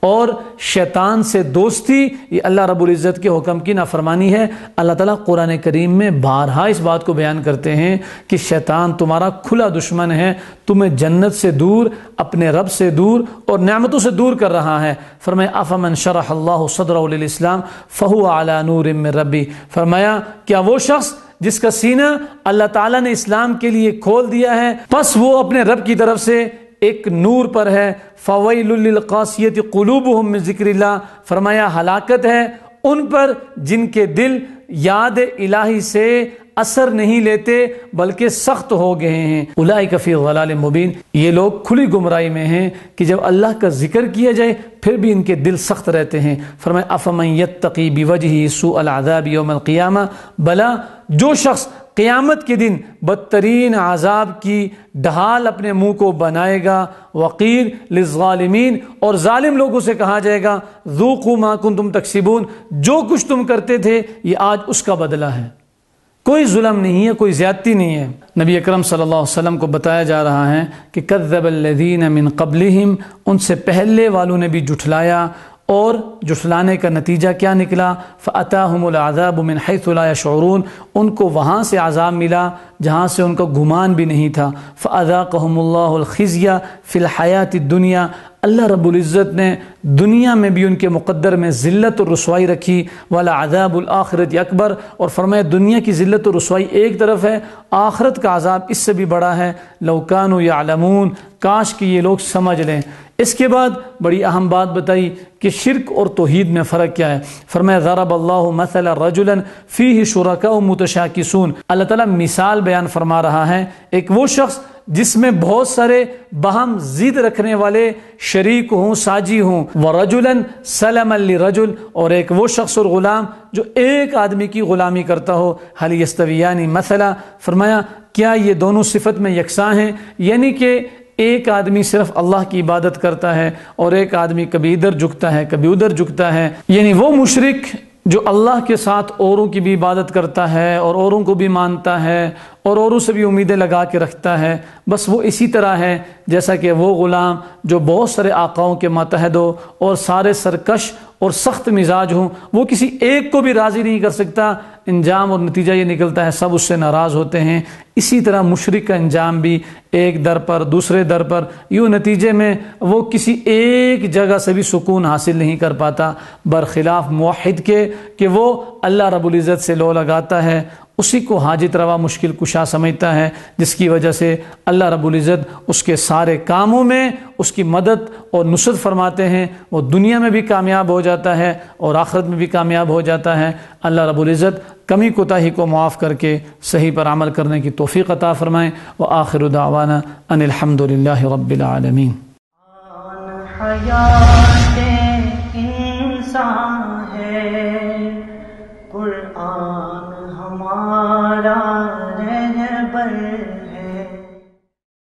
और शैतान से दोस्ती ये अल्लाह रब्बुल इज़्ज़त के हुक्म की नाफरमानी है अल्लाह ताला कुरान करीम में बारहा इस बात को बयान करते हैं कि शैतान तुम्हारा खुला दुश्मन है तुम्हें जन्नत से दूर अपने रब से दूर और न्यामतों से दूर कर रहा है फरमाया अफमन शरह सदरसलाम फ़हू अला नूर रबी फरमाया क्या वो शख्स जिसका सीना अल्लाह ताला ने इस्लाम के लिए खोल दिया है बस वो अपने रब की तरफ से एक नूर पर है फ़वैलकासियत कुलूब हम ज़िक्र फरमाया हलाकत है उन पर जिनके दिल याद इलाही से असर नहीं लेते बल्कि सख्त हो गए हैं उलाई कफ़ी वलाल मुबीन ये लोग खुली गुमराई में हैं कि जब अल्लाह का जिक्र किया जाए फिर भी इनके दिल सख्त रहते हैं फरमाए अफमैत तकी बिवजही सू अलादाब योमल क़ियामा भला जो शख्स क़यामत के दिन बदतरीन आज़ाब की ढाल अपने मुंह को बनाएगा वकील लज़ालमीन और ालिम लोगों से कहा जाएगा जूकू माकुन तुम तकसीबून जो कुछ तुम करते थे ये आज उसका बदला है कोई जुल्म नहीं है कोई ज़्यादती नहीं है नबी अकरम सल्लल्लाहु अलैहि वसल्लम को बताया जा रहा है कि कद्दबल्लदीन मिन कबलहम उनसे पहले वालों ने भी जुठलाया और जुसलाने का नतीजा क्या निकला फ़ता हमलाजाबिन हैसला शरून उनको वहाँ से आज़ाब मिला जहाँ से उनका गुमान भी नहीं था फ़ादा कहमुल्लाखिया फ़िलहयात दुनिया अल्लाह रबुल्ज़त ने दुनिया में भी उनके मुकद्दर में ज़िलत और रसवाई रखी वाला अदाबुलआखरत अकबर और फरमाया दुनिया की ज़िलत और रसवाई एक तरफ है आखरत का आज़ाब इससे भी बड़ा है लौकान यामून काश कि ये लोग समझ लें इसके बाद बड़ी अहम बात बताई कि शिरक और तोहद में फ़र्क क्या है फरमाया ज़रब अल्लाह मसल रजुलन फ़ी ही शुरा का मुतशाकिसून अल्लाह तला मिसाल बयान फरमा रहा है एक वो शख्स जिसमें बहुत सारे बहम जिद रखने वाले शरीक हों साजी हों व रजुलन सलम रजुल और एक वो शख्स और ग़ुलाम जो एक आदमी की ग़ुलामी करता हो हल मसला फरमाया क्या ये दोनों सिफत में यकसां हैं यानी कि एक आदमी सिर्फ अल्लाह की इबादत करता है और एक आदमी कभी इधर झुकता है कभी उधर झुकता है यानी वो मुशरक जो अल्लाह के साथ औरों की भी इबादत करता है और औरों को भी मानता है और औरों से भी उम्मीदें लगा के रखता है बस वो इसी तरह है जैसा कि वो ग़ुलाम जो बहुत सारे आकाओं के मातहदों और सारे सरकश और सख्त मिजाज हो वो किसी एक को भी राज़ी नहीं कर सकता इंजाम और नतीजा ये निकलता है सब उससे नाराज़ होते हैं इसी तरह मुशरक का इंजाम भी एक दर पर दूसरे दर पर यूं नतीजे में वो किसी एक जगह से भी सुकून हासिल नहीं कर पाता बरखिलाफ़ माहिद के कि वो अल्लाह रबुल्ज़त से लो लगाता है उसी को हाजित रवा मुश्किल कुशा समझता है जिसकी वजह से अल्लाह रबुल्ज़त उसके सारे कामों में उसकी मदद और नुसरत फरमाते हैं वो दुनिया में भी कामयाब हो जाता है और आखरत में भी कामयाब हो जाता है अल्लाह रबुल्ज़त कमी कोताही को मुआफ़ करके सही पर अमल करने की तोफ़ी अता फ़रमाएँ व आखिर दावाना अनिलहमदिल्ला रबालमीन Radha